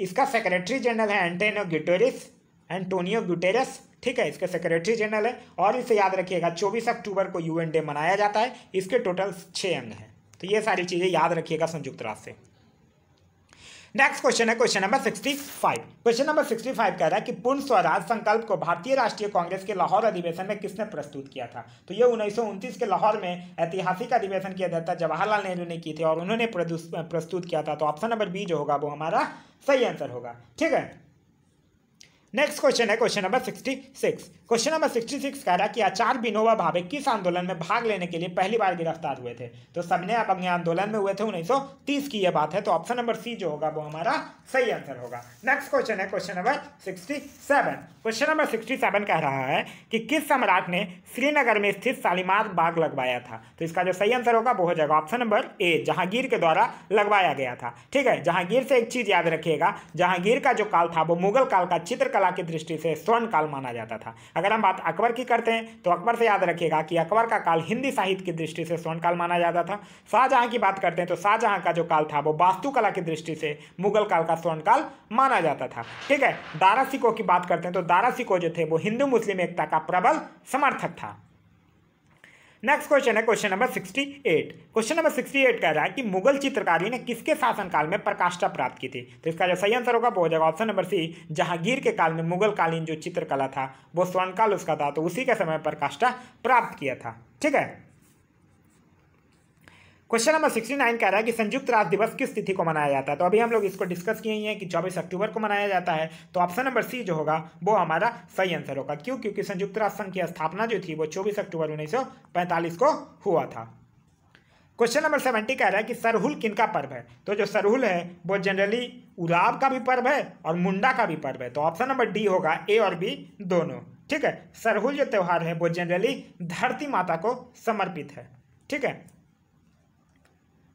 इसका सेक्रेटरी जनरल है एंटेनो गुटेरिस एंटोनियो गुटेरस ठीक है इसके सेक्रेटरी जनरल है और इसे याद रखिएगा चौबीस अक्टूबर को यूएन डे मनाया जाता है इसके टोटल छः अंग हैं तो ये सारी चीज़ें याद रखिएगा संयुक्त राष्ट्र से नेक्स्ट क्वेश्चन है question number sixty five question number sixty five कह रहा है कि पूर्ण स्वराज संकल्प को भारतीय राष्ट्रीय कांग्रेस के लाहौर अधिवेशन में किसने प्रस्तुत किया था तो ये उन्नीस के लाहौर में ऐतिहासिक अधिवेशन किया जाता जवाहरलाल नेहरू ने की थी और उन्होंने प्रस्तुत किया था तो ऑप्शन नंबर बी जो होगा वो हमारा सही आंसर होगा ठीक है नेक्स्ट क्वेश्चन है question number sixty six question number sixty six कह रहा है कि आचार्य विनोबा भावे किस आंदोलन में भाग लेने के लिए पहली बार गिरफ्तार हुए थे तो सबने आप अपने आंदोलन में हुए थे उन्नीस सौ तीस की यह बात है तो ऑप्शन नंबर सी जो होगा वो हमारा सही आंसर होगा नेक्स्ट क्वेश्चन है question number sixty seven question number sixty seven कह रहा है कि किस सम्राट ने श्रीनगर में स्थित शालीमार बाग लगवाया था तो इसका जो सही आंसर होगा वो हो जाएगा ऑप्शन नंबर ए जहांगीर के द्वारा लगवाया गया था ठीक है जहांगीर से एक चीज़ याद रखिएगा जहांगीर का जो काल था वो मुगल काल का चित्र कला की दृष्टि से स्वर्ण काल माना जाता था अगर हम बात अकबर की करते हैं तो अकबर से याद रखिएगा कि अकबर का काल हिंदी साहित्य की दृष्टि से स्वर्ण काल माना जाता था शाहजहां की बात करते हैं तो शाहजहां का जो काल था वो वास्तुकला की दृष्टि से मुगल काल का स्वर्ण काल माना जाता था ठीक है दारा सिको की बात करते हैं तो दारा सिको जो थे वो हिंदू मुस्लिम एकता का प्रबल समर्थक था नेक्स्ट क्वेश्चन है question number sixty eight question number sixty eight कह रहा है कि मुगल चित्रकारी ने किसके शासनकाल में प्रकाष्ठा प्राप्त की थी तो इसका जो सही आंसर होगा वो हो जाएगा ऑप्शन नंबर सी जहांगीर के काल में मुगल कालीन जो चित्रकला था वो स्वर्णकाल उसका था तो उसी के समय प्रकाष्ठा प्राप्त किया था ठीक है क्वेश्चन नंबर सिक्सटी नाइन कह रहा है कि संयुक्त राष्ट्र दिवस किस तिथि को मनाया जाता है तो अभी हम लोग इसको डिस्कस किए हैं कि चौबीस अक्टूबर को मनाया जाता है तो ऑप्शन नंबर सी जो होगा वो हमारा सही आंसर होगा क्यों क्योंकि संयुक्त राष्ट्र संघ की स्थापना जो थी वो चौबीस अक्टूबर उन्नीस को हुआ था क्वेश्चन नंबर सेवेंटी कह रहा है कि सरहुल किन का पर्व है तो जो सरहुल है वो जनरली उराव का भी पर्व है और मुंडा का भी पर्व है तो ऑप्शन नंबर डी होगा ए और बी दोनों ठीक है सरहुल जो त्यौहार है वो जनरली धरती माता को समर्पित है ठीक है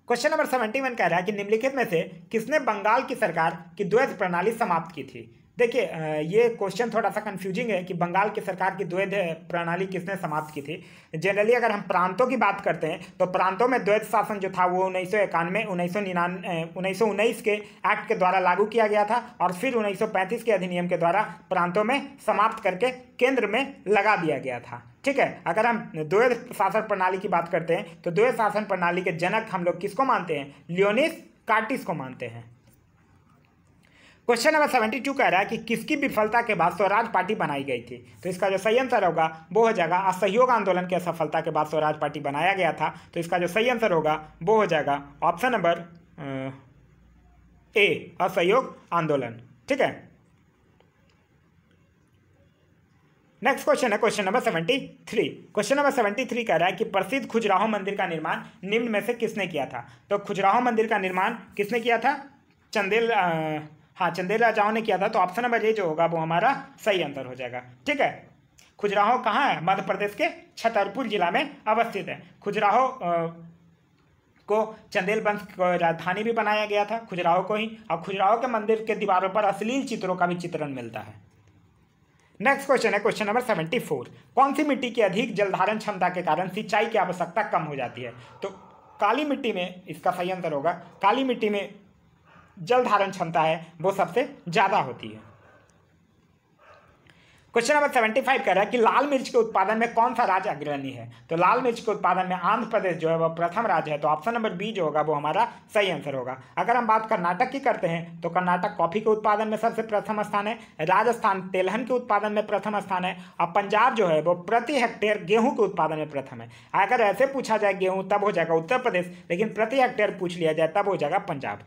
क्वेश्चन नंबर सेवेंटी वन कह रहा है कि निम्नलिखित में से किसने बंगाल की सरकार की द्वैध प्रणाली समाप्त की थी देखिए ये क्वेश्चन थोड़ा सा कंफ्यूजिंग है कि बंगाल की सरकार की द्वैध प्रणाली किसने समाप्त की थी जनरली अगर हम प्रांतों की बात करते हैं तो प्रांतों में द्वैध शासन जो था वो उन्नीस सौ इक्यानवे उन्नीस सौ उन्नीस सौ उन्नीस के एक्ट के द्वारा लागू किया गया था और फिर उन्नीस सौ पैंतीस के अधिनियम के द्वारा प्रांतों में समाप्त करके केंद्र में लगा दिया गया था ठीक है अगर हम द्वैध शासन प्रणाली की बात करते हैं तो द्वैध शासन प्रणाली के जनक हम लोग किसको मानते हैं लियोनिस कार्टिस को मानते हैं क्वेश्चन नंबर सेवेंटी टू कह रहा है कि किसकी विफलता के बाद स्वराज पार्टी बनाई गई थी तो इसका जो सही आंसर होगा वो हो जाएगा असहयोग आंदोलन की असफलता के बाद स्वराज पार्टी बनाया गया था तो इसका जो सही आंसर होगा वो हो जाएगा ऑप्शन नंबर ए असहयोग आंदोलन ठीक है नेक्स्ट क्वेश्चन है question number seventy three question number seventy three कह रहा है कि प्रसिद्ध खुजराहो मंदिर का निर्माण निम्न में से किसने किया था तो खुजराहो मंदिर का निर्माण किसने किया था चंदेल हाँ चंदेल राजाओं ने किया था तो ऑप्शन नंबर ये जो होगा वो हमारा सही आंसर हो जाएगा ठीक है खुजराहो कहाँ है मध्य प्रदेश के छतरपुर जिला में अवस्थित है खुजराहो को चंदेल वंश को राजधानी भी बनाया गया था खुजराहो को ही और खुजराहो के मंदिर के दीवारों पर अश्लील चित्रों का भी चित्रण मिलता है नेक्स्ट क्वेश्चन है क्वेश्चन नंबर सेवेंटी फोर कौन सी मिट्टी की अधिक जलधारण क्षमता के कारण सिंचाई की आवश्यकता कम हो जाती है तो काली मिट्टी में इसका सही आंसर होगा काली मिट्टी में जल धारण क्षमता है वो सबसे ज़्यादा होती है क्वेश्चन नंबर सेवेंटी फाइव कह रहा है कि लाल मिर्च के उत्पादन में कौन सा राज्य अग्रणी है तो लाल मिर्च के उत्पादन में आंध्र प्रदेश जो है वह प्रथम राज्य है तो ऑप्शन नंबर बी जो होगा वो हमारा सही आंसर होगा अगर हम बात कर्नाटक की करते हैं तो कर्नाटक कॉफी के उत्पादन में सबसे प्रथम स्थान है राजस्थान तेलहन के उत्पादन में प्रथम स्थान है और पंजाब जो है वो प्रति हेक्टेयर गेहूँ के उत्पादन में प्रथम है अगर ऐसे पूछा जाए गेहूँ तब हो जाएगा उत्तर प्रदेश लेकिन प्रति हेक्टेयर पूछ लिया जाए तब हो जाएगा Punjab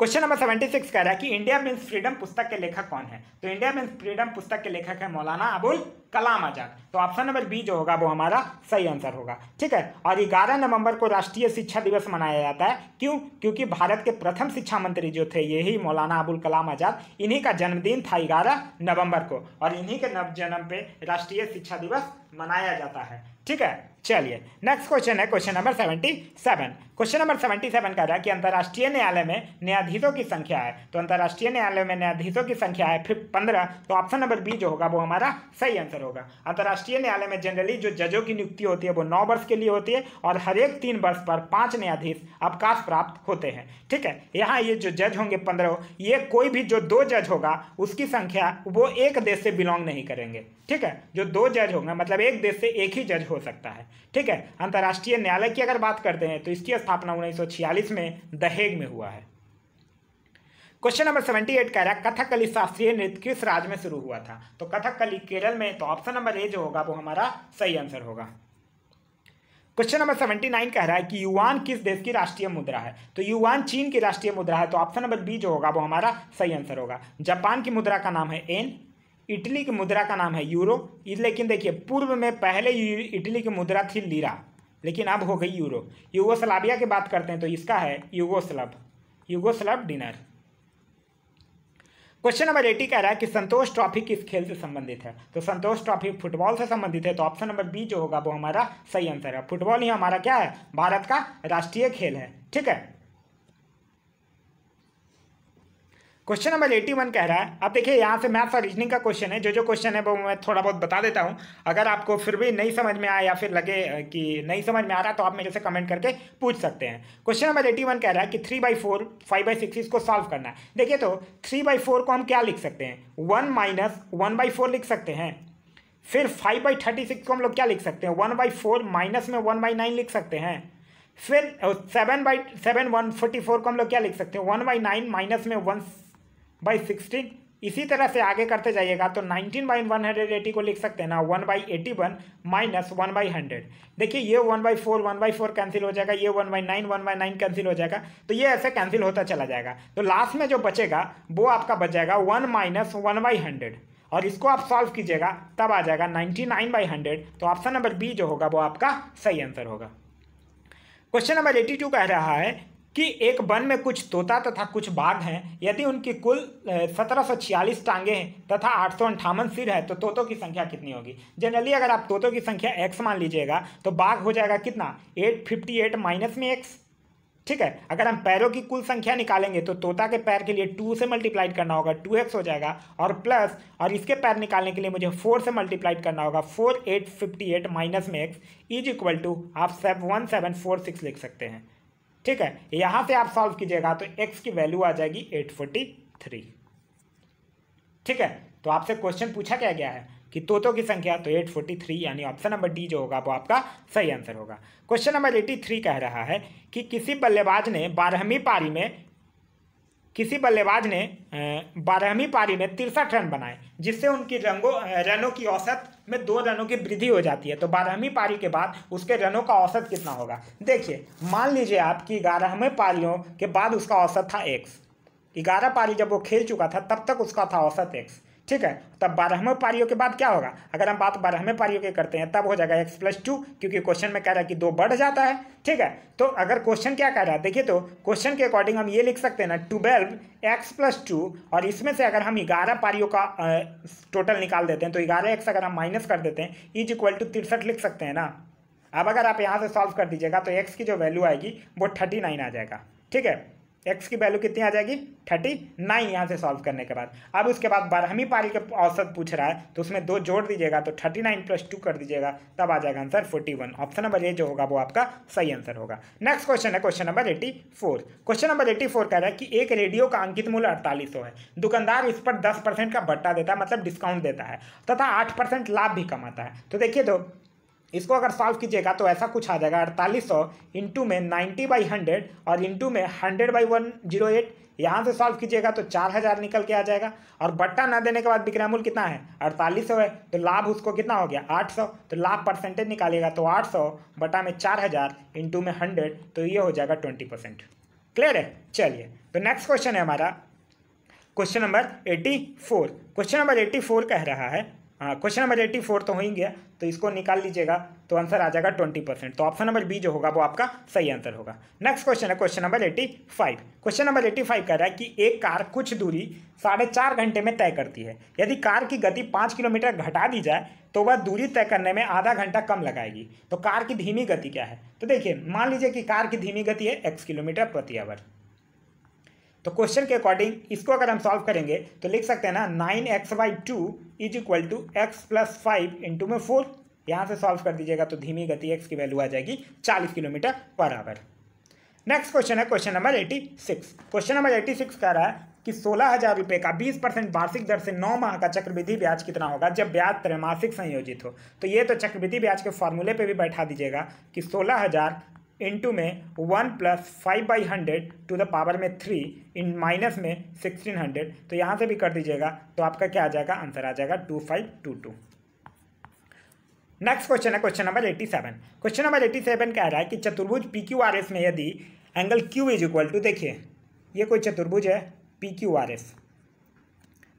question number seventy six कह रहा है कि इंडिया मीन्स फ्रीडम पुस्तक के लेखक कौन है तो इंडिया मीन्स फ्रीडम पुस्तक के लेखक है मौलाना अबुल कलाम आजाद तो ऑप्शन नंबर बी जो होगा वो हमारा सही आंसर होगा ठीक है और ग्यारह नवंबर को राष्ट्रीय शिक्षा दिवस मनाया जाता है क्यों क्योंकि भारत के प्रथम शिक्षा मंत्री जो थे यही मौलाना अबुल कलाम आजाद इन्हीं का जन्मदिन था ग्यारह नवंबर को और इन्हीं के नव जन्म पे राष्ट्रीय शिक्षा दिवस मनाया जाता है ठीक है चलिए नेक्स्ट क्वेश्चन है question number seventy seven question number seventy seven कह रहा है कि अंतर्राष्ट्रीय न्यायालय में न्यायाधीशों की संख्या है तो अंतर्राष्ट्रीय न्यायालय में न्यायाधीशों की संख्या है फिर पंद्रह तो ऑप्शन नंबर बी जो होगा वो हमारा सही आंसर होगा अंतर्राष्ट्रीय न्यायालय में जनरली जो जजों की नियुक्ति होती है वो नौ वर्ष के लिए होती है और हर एक तीन वर्ष पर पाँच न्यायाधीश अवकाश प्राप्त होते हैं ठीक है यहाँ ये जो जज होंगे पंद्रह ये कोई भी जो दो जज होगा उसकी संख्या वो एक देश से बिलोंग नहीं करेंगे ठीक है जो दो जज होंगे मतलब एक देश से एक ही जज हो सकता है ठीक है अंतर्राष्ट्रीय न्यायालय की अगर बात करते हैं तो इसकी स्थापना उन्नीस में दहेग में हुआ है क्वेश्चन नंबर सेवेंटी एट कह रहा है कथकली शास्त्रीय नृत्य किस राज्य में शुरू हुआ था तो कथकली केरल में तो ऑप्शन नंबर ए जो होगा वो हमारा सही आंसर होगा क्वेश्चन नंबर सेवेंटी नाइन कह रहा है कि युवान किस देश की राष्ट्रीय मुद्रा है तो युवान चीन की राष्ट्रीय मुद्रा है तो ऑप्शन नंबर बी जो होगा वो हमारा सही आंसर होगा जापान की मुद्रा का नाम है एन इटली की मुद्रा का नाम है यूरो लेकिन देखिए पूर्व में पहले इटली की मुद्रा थी लीरा लेकिन अब हो गई यूरो यूगोस्लाविया की बात करते हैं तो इसका है युगोस्लब युगोसलब डिनर क्वेश्चन नंबर एटी कह रहा है कि संतोष ट्रॉफी किस खेल से संबंधित है तो संतोष ट्रॉफी फुटबॉल से संबंधित है तो ऑप्शन नंबर बी जो होगा वो हमारा सही आंसर है फुटबॉल ही हमारा क्या है भारत का राष्ट्रीय खेल है ठीक है क्वेश्चन नंबर एटी वन कह रहा है अब देखिए यहाँ से मैथ्स और रीजनिंग का क्वेश्चन है जो जो क्वेश्चन है वो मैं थोड़ा बहुत बता देता हूँ अगर आपको फिर भी नहीं समझ में आया या फिर लगे कि नहीं समझ में आ रहा तो आप मेरे से कमेंट करके पूछ सकते हैं क्वेश्चन नंबर एटी वन कह रहा है कि three by four five by six इसको सॉल्व करना है देखिए तो थ्री बाई फोर को हम क्या लिख सकते हैं one minus one by four लिख सकते हैं फिर फाइव बाई थर्टी सिक्स को हम लोग क्या लिख सकते हैं वन बाई फोर माइनस में वन बाई नाइन लिख सकते हैं फिर seven by seven one forty four को हम लोग क्या लिख सकते हैं वन बाई नाइन माइनस में वन बाई सिक्सटीन इसी तरह से आगे करते जाइएगा तो nineteen by one hundred eighty को लिख सकते हैं ना one by eighty one minus one by hundred देखिए ये one by four one by four cancel हो जाएगा ये one by nine one by nine cancel हो जाएगा तो ये ऐसे कैंसिल होता चला जाएगा तो लास्ट में जो बचेगा वो आपका बच जाएगा one minus one by hundred और इसको आप सॉल्व कीजिएगा तब आ जाएगा नाइन्टी नाइन बाई हंड्रेड तो ऑप्शन नंबर बी जो होगा वो आपका सही आंसर होगा क्वेश्चन नंबर एटी टू कह रहा है कि एक वन में कुछ तोता तथा कुछ बाघ हैं यदि उनकी कुल सत्रह सौ छियालीस टांगे हैं तथा आठ सौ अंठावन सिर है तो तोतों की संख्या कितनी होगी जनरली अगर आप तोतों की संख्या एक्स मान लीजिएगा तो बाघ हो जाएगा कितना एट फिफ्टी एट माइनस में एक्स ठीक है अगर हम पैरों की कुल संख्या निकालेंगे तो तोता के पैर के लिए टू से मल्टीप्लाइड करना होगा टू एक्स हो जाएगा और प्लस और इसके पैर निकालने के लिए मुझे फोर से मल्टीप्लाइड करना होगा four eight fifty eight minus में एक्स इज इक्वल टू आप seven one seven four six लिख सकते हैं ठीक है यहां से आप सॉल्व कीजिएगा तो एक्स की वैल्यू आ जाएगी एट फोर्टी थ्री ठीक है तो आपसे क्वेश्चन पूछा क्या गया है कि तोतों की संख्या तो एट फोर्टी थ्री यानी ऑप्शन नंबर डी जो होगा वो आपका सही आंसर होगा क्वेश्चन नंबर एटी थ्री कह रहा है कि किसी बल्लेबाज ने बारहवीं पारी में किसी बल्लेबाज ने बारहवीं पारी में तिरसठ रन बनाए जिससे उनकी रंगों रनों की औसत में दो रनों की वृद्धि हो जाती है तो बारहवीं पारी के बाद उसके रनों का औसत कितना होगा देखिए मान लीजिए आप कि ग्यारहवें पारियों के बाद उसका औसत था एक्स ग्यारह पारी जब वो खेल चुका था तब तक उसका था औसत एक्स ठीक है तब बारहवें पारियों के बाद क्या होगा अगर हम बात बारहवें पारियों के करते हैं तब हो जाएगा एक्स प्लस टू क्योंकि क्वेश्चन में कह रहा है कि दो बढ़ जाता है ठीक है तो अगर क्वेश्चन क्या कह रहा है देखिए तो क्वेश्चन के अकॉर्डिंग हम ये लिख सकते हैं ना ट्वेल्व एक्स प्लस टू और इसमें से अगर हम ग्यारह पारियों का आ, टोटल निकाल देते हैं तो ग्यारह एक्स अगर हम माइनस कर देते हैं इज इक्वल टू तिरसठ लिख सकते हैं ना अब अगर आप यहाँ से सॉल्व कर दीजिएगा तो एक्स की जो वैल्यू आएगी वो थर्टी नाइन आ जाएगा ठीक है एक्स की वैल्यू कितनी आ जाएगी थर्टी नाइन यहाँ से सॉल्व करने के बाद अब उसके बाद बारहवीं पारी का औसत पूछ रहा है तो उसमें दो जोड़ दीजिएगा तो थर्टी नाइन प्लस टू कर दीजिएगा तब आ जाएगा answer forty one option number A जो होगा वो आपका सही आंसर होगा नेक्स्ट क्वेश्चन है question number eighty four question number eighty four कह रहा है कि एक रेडियो का अंकित मूल्य अड़तालीस है दुकानदार इस पर दस परसेंट का भट्टा देता है मतलब डिस्काउंट देता है तथा आठ परसेंट लाभ भी कमाता है तो देखिए दो तो, इसको अगर सॉल्व कीजिएगा तो ऐसा कुछ आ जाएगा अड़तालीस सौ इंटू में नाइन्टी बाई हंड्रेड और इंटू में hundred by one zero eight यहाँ से सॉल्व कीजिएगा तो चार हज़ार निकल के आ जाएगा और बट्टा ना देने के बाद बिक्रय मूल्य कितना है अड़तालीस सौ है तो लाभ उसको कितना हो गया आठ सौ तो लाभ परसेंटेज निकालेगा तो आठ सौ बटा में चार हज़ार इंटू में हंड्रेड तो ये हो जाएगा ट्वेंटी परसेंट क्लियर है चलिए तो नेक्स्ट क्वेश्चन है हमारा question number eighty four question number eighty four कह रहा है हाँ, क्वेश्चन नंबर एट्टी फोर तो हो ही गया तो इसको निकाल लीजिएगा तो आंसर आ जाएगा ट्वेंटी परसेंट तो ऑप्शन नंबर बी जो होगा वो आपका सही आंसर होगा नेक्स्ट क्वेश्चन है question number eighty five question number eighty five कह रहा है कि एक कार कुछ दूरी साढ़े चार घंटे में तय करती है यदि कार की गति पाँच किलोमीटर घटा दी जाए तो वह दूरी तय करने में आधा घंटा कम लगाएगी तो कार की धीमी गति क्या है तो देखिए मान लीजिए कि कार की धीमी गति है एक्स किलोमीटर प्रति आवर तो क्वेश्चन के अकॉर्डिंग इसको अगर हम सॉल्व करेंगे तो लिख सकते हैं ना nine X by two is equal to X plus five into में फोर यहाँ से सॉल्व कर दीजिएगा तो धीमी गति एक्स की वैल्यू आ जाएगी चालीस kilometre per hour next question है question number eighty six question number eighty six कह रहा है कि सोलह हजार रुपये का बीस परसेंट वार्षिक दर से नौ माह का चक्रवृद्धि ब्याज कितना होगा जब ब्याज त्रैमासिक संयोजित हो तो ये तो चक्रवृद्धि ब्याज के फॉर्मूले पे भी बैठा दीजिएगा कि सोलह हजार इंटू में one plus five by hundred to the power में थ्री इन माइनस में सिक्सटीन हंड्रेड तो यहाँ से भी कर दीजिएगा तो आपका क्या आ जाएगा आंसर आ जाएगा two five two two next question है question number eighty seven question number eighty seven कह रहा है कि चतुर्भुज पी क्यू आर एस में यदि angle Q is equal to देखिए ये कोई चतुर्भुज है P Q R S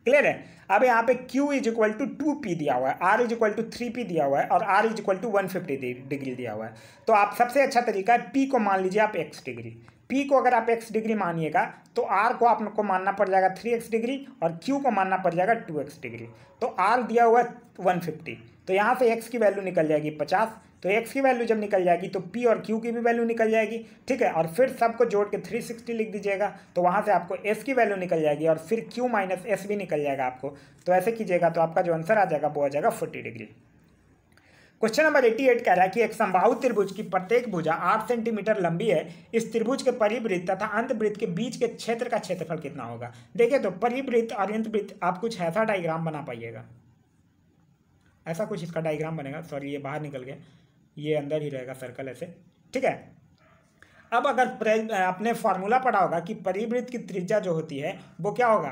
clear है अब यहाँ पे Q is equal to two P दिया हुआ है R is equal to three P दिया हुआ है और R is equal to one fifty degree दिया हुआ है तो आप सबसे अच्छा तरीका है P को मान लीजिए आप x डिग्री P को अगर आप x डिग्री मानिएगा तो R को आपको मानना पड़ जाएगा थ्री एक्स डिग्री और Q को मानना पड़ जाएगा टू एक्स डिग्री तो R दिया हुआ है वन फिफ्टी तो यहाँ से x की वैल्यू निकल जाएगी पचास तो एक्स की वैल्यू जब निकल जाएगी तो पी और क्यू की भी वैल्यू निकल जाएगी ठीक है और फिर सबको जोड़ के थ्री सिक्सटी लिख दीजिएगा तो वहाँ से आपको एस की वैल्यू निकल जाएगी और फिर क्यू माइनस एस भी निकल जाएगा आपको तो ऐसे कीजिएगा तो आपका जो आंसर आ जाएगा वो आ जाएगा forty degree question number eighty eight कह रहा है कि एक संभाव त्रिभुज की प्रत्येक भुजा आठ सेंटीमीटर लंबी है इस त्रिभुज के परिवृत्त तथा अंतवृत्त के बीच के क्षेत्र का क्षेत्रफल कितना होगा देखिए तो परिवृत्त और अंतवृत्त आप कुछ ऐसा डायग्राम बना पाइएगा ऐसा कुछ इसका डायग्राम बनेगा सॉरी ये बाहर निकल गया ये अंदर ही रहेगा सर्कल ऐसे ठीक है अब अगर आपने फार्मूला पढ़ा होगा कि परिवृत्त की त्रिज्या जो होती है वो क्या होगा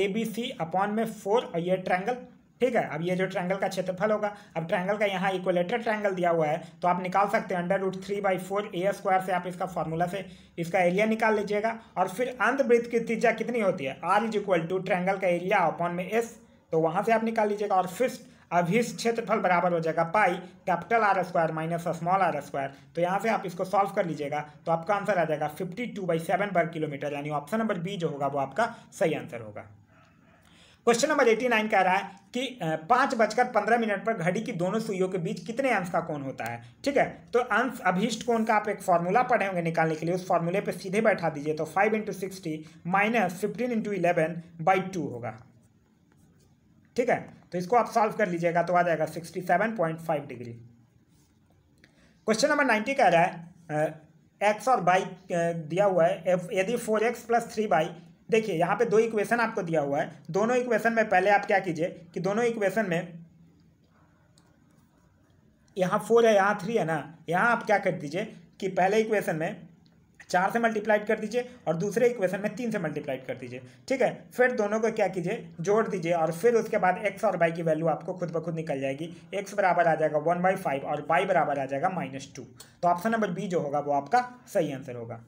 ए बी सी अपॉन में फोर और ये ट्रैंगल ठीक है अब ये जो ट्रैंगल का क्षेत्रफल होगा अब ट्रैंगल का यहाँ इक्वलेटर ट्रैंगल दिया हुआ है तो आप निकाल सकते हैं under root three by four A square से आप इसका फॉर्मूला से इसका एरिया निकाल लीजिएगा और फिर अंधवृत्त की त्रिज्या कितनी होती है R is equal to triangle का एरिया अपॉन में एस तो वहाँ से आप निकाल लीजिएगा और फिस्ट अभिष्ट क्षेत्रफल बराबर हो जाएगा pi capital R square minus small R square तो यहाँ से आप इसको सॉल्व कर लीजिएगा तो आपका आंसर आ जाएगा फिफ्टी टू बाई सेवन पर किलोमीटर यानी ऑप्शन नंबर बी जो होगा वो आपका सही आंसर होगा क्वेश्चन नंबर एटी नाइन कह रहा है कि पाँच बजकर पंद्रह मिनट पर घड़ी की दोनों सुइयों के बीच कितने अंश का कोण होता है ठीक है तो अंश अभीष्ट कोण का आप एक फॉर्मूला पढ़े होंगे निकालने के लिए उस फॉर्मूले पर सीधे बैठा दीजिए तो five into sixty minus fifteen into eleven by two होगा ठीक है तो इसको आप सॉल्व कर लीजिएगा तो आ जाएगा sixty seven point five degree question number ninety कह रहा है एक्स और बाई दिया हुआ है यदि four x plus three by देखिए यहाँ पे दो इक्वेशन आपको दिया हुआ है दोनों इक्वेशन में पहले आप क्या कीजिए कि दोनों इक्वेशन में यहाँ फोर है यहाँ थ्री है ना यहाँ आप क्या कर दीजिए कि पहले इक्वेशन में चार से मल्टीप्लाइड कर दीजिए और दूसरे इक्वेशन में तीन से मल्टीप्लाइड कर दीजिए ठीक है फिर दोनों को क्या कीजिए जोड़ दीजिए और फिर उसके बाद एक्स और वाई की वैल्यू आपको खुद ब खुद निकल जाएगी एक्स बराबर आ जाएगा वन बाई फाइव और वाई बराबर आ जाएगा माइनस टू तो ऑप्शन नंबर बी जो होगा वो आपका सही आंसर होगा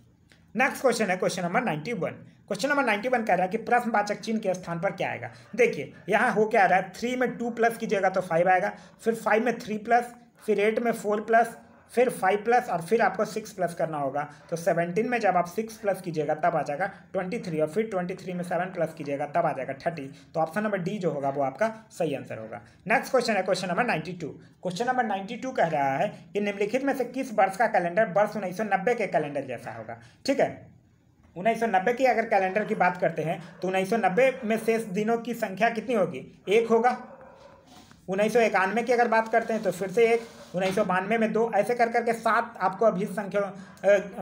नेक्स्ट क्वेश्चन है question number ninety one question number ninety one कह रहा है कि प्रश्नवाचक चिन्ह के स्थान पर क्या आएगा देखिए यहाँ हो क्या आ रहा है थ्री में टू प्लस कीजिएगा तो फाइव आएगा फिर फाइव में थ्री प्लस फिर एट में फोर प्लस फिर फाइव प्लस और फिर आपको सिक्स प्लस करना होगा तो सेवनटीन में जब आप सिक्स प्लस कीजिएगा तब आ जाएगा ट्वेंटी थ्री और फिर ट्वेंटी थ्री में सेवन प्लस कीजिएगा तब आ जाएगा थर्टी तो ऑप्शन नंबर डी जो होगा वो आपका सही आंसर होगा नेक्स्ट क्वेश्चन है question number ninety two question number ninety two कह रहा है कि निम्नलिखित में से किस वर्ष का कैलेंडर वर्ष उन्नीस सौ नब्बे के कैलेंडर जैसा होगा ठीक है उन्नीस सौ नब्बे की अगर कैलेंडर की बात करते हैं तो उन्नीस सौ नब्बे में शेष दिनों की संख्या कितनी होगी एक होगा उन्नीस सौ की अगर बात करते हैं तो फिर से एक उन्नीस सौ में दो ऐसे कर करके सात आपको अभिष्ट संख्या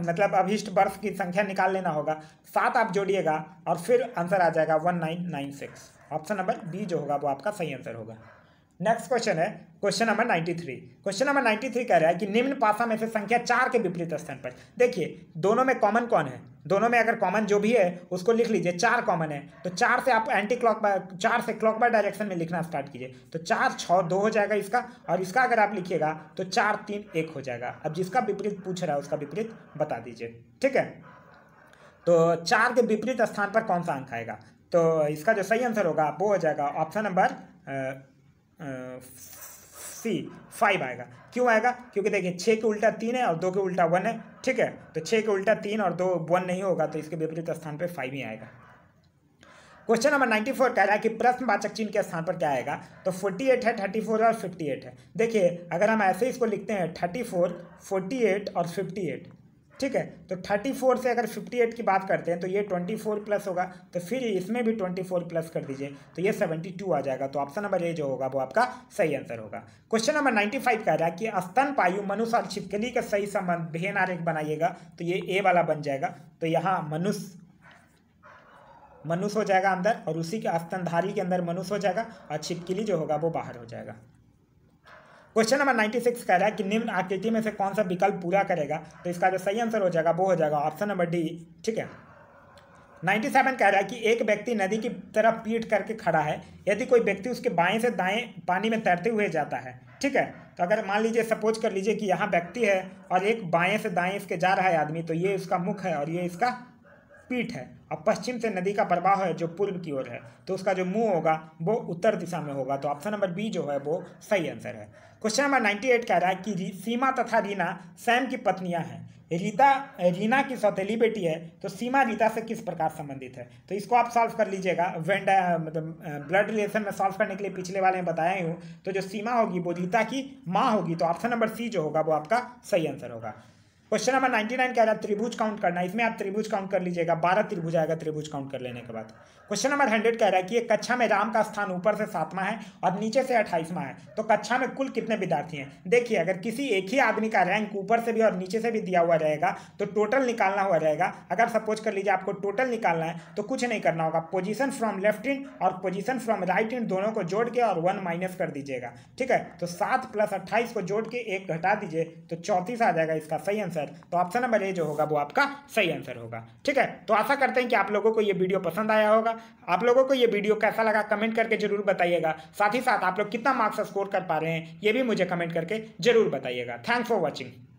मतलब अभिष्ट वर्ष की संख्या निकाल लेना होगा सात आप जोड़िएगा और फिर आंसर आ जाएगा one nine nine six option number B जो होगा वो आपका सही आंसर होगा नेक्स्ट क्वेश्चन है question number ninety three question number ninety three कह रहा है कि निम्न पासा में से संख्या चार के विपरीत स्थान पर देखिए दोनों में कॉमन कौन है दोनों में अगर कॉमन जो भी है उसको लिख लीजिए चार कॉमन है तो चार से आप एंटी क्लॉक चार से क्लॉक बार डायरेक्शन में लिखना स्टार्ट कीजिए तो चार छः दो हो जाएगा इसका और इसका अगर आप लिखिएगा तो चार तीन एक हो जाएगा अब जिसका विपरीत पूछ रहा है उसका विपरीत बता दीजिए ठीक है तो चार के विपरीत स्थान पर कौन सा अंक आएगा तो इसका जो सही आंसर होगा वो हो जाएगा ऑप्शन नंबर सी फाइव आएगा क्यों आएगा क्योंकि देखिए छः के उल्टा तीन है और दो के उल्टा वन है ठीक है तो छः के उल्टा तीन और दो वन नहीं होगा तो इसके विपरीत स्थान पर फाइव ही आएगा क्वेश्चन नंबर नाइन्टी फोर कह रहा है कि प्रश्नवाचक चिन्ह के स्थान पर क्या आएगा तो फोर्टी एट है थर्टी फोर और फिफ्टी एट है देखिए अगर हम ऐसे इसको लिखते हैं थर्टी फोर फोर्टी एट और फिफ्टी एट ठीक है तो थर्टी फोर से अगर फिफ्टी एट की बात करते हैं तो ये ट्वेंटी फोर प्लस होगा तो फिर इसमें भी ट्वेंटी फोर प्लस कर दीजिए तो ये सेवेंटी टू आ जाएगा तो ऑप्शन नंबर ए जो होगा वो आपका सही आंसर होगा क्वेश्चन नंबर नाइन्टी फाइव कह रहा है कि पायु मनुष्य और छिपकली का सही संबंध भेन आर बनाइएगा तो ये ए वाला बन जाएगा तो यहाँ मनुष्य मनुष्य हो जाएगा अंदर और उसी के स्तनधारी के अंदर मनुष्य हो जाएगा और छिपकली जो होगा वो बाहर हो जाएगा क्वेश्चन नंबर 96 कह रहा है कि निम्न आकृति में से कौन सा विकल्प पूरा करेगा तो इसका जो सही आंसर हो जाएगा वो हो जाएगा ऑप्शन नंबर डी ठीक है 97 कह रहा है कि एक व्यक्ति नदी की तरफ पीट करके खड़ा है यदि कोई व्यक्ति उसके बाएं से दाएं पानी में तैरते हुए जाता है ठीक है तो अगर मान लीजिए सपोज कर लीजिए कि यहाँ व्यक्ति है और एक बाएँ से दाएं इसके जा रहा है आदमी तो ये इसका मुख है और ये इसका पीठ है अब पश्चिम से नदी का प्रवाह है जो पूर्व की ओर है तो उसका जो मुंह होगा वो उत्तर दिशा में होगा तो ऑप्शन नंबर बी जो है वो सही आंसर है क्वेश्चन नंबर नाइन्टी एट कह रहा है कि सीमा तथा रीना सैम की पत्नियाँ हैं रीता रीना की सौतेली बेटी है तो सीमा रीता से किस प्रकार संबंधित है तो इसको आप सॉल्व कर लीजिएगा वेंड uh, मतलब ब्लड uh, रिलेशन में सॉल्व करने के लिए पिछले वाले में बताया ही हूँ तो जो सीमा होगी वो रीता की माँ होगी तो ऑप्शन नंबर सी जो होगा वो आपका सही आंसर होगा क्वेश्चन नंबर नाइन्टी नाइन कह रहा है त्रिभुज काउंट करना इसमें आप त्रिभुज काउंट कर लीजिएगा बारह त्रिभुज आएगा त्रिभुज काउंट कर लेने के बाद क्वेश्चन नंबर हंड्रेड कह रहा है कि एक कक्षा में राम का स्थान ऊपर से सातवां है और नीचे से अट्ठाईसवां है तो कक्षा में कुल कितने विद्यार्थी हैं देखिए अगर किसी एक ही आदमी का रैंक ऊपर से भी और नीचे से भी दिया हुआ रहेगा तो टोटल निकालना हुआ रहेगा अगर सपोज कर लीजिए आपको टोटल निकालना है तो कुछ नहीं करना होगा पोजिशन फ्रॉम लेफ्ट इंड और पोजिशन फ्रॉम राइट इंड दोनों को जोड़ के और वन माइनस कर दीजिएगा ठीक है तो सात प्लस को जोड़ के एक घटा दीजिए तो चौंतीस आ जाएगा इसका सही आंसर आंसर तो ऑप्शन नंबर ए जो होगा वो आपका सही आंसर होगा ठीक है तो आशा करते हैं कि आप लोगों को ये वीडियो पसंद आया होगा आप लोगों को ये वीडियो कैसा लगा कमेंट करके जरूर बताइएगा साथ ही साथ आप लोग कितना मार्क्स स्कोर कर पा रहे हैं ये भी मुझे कमेंट करके जरूर बताइएगा थैंक्स फॉर वॉचिंग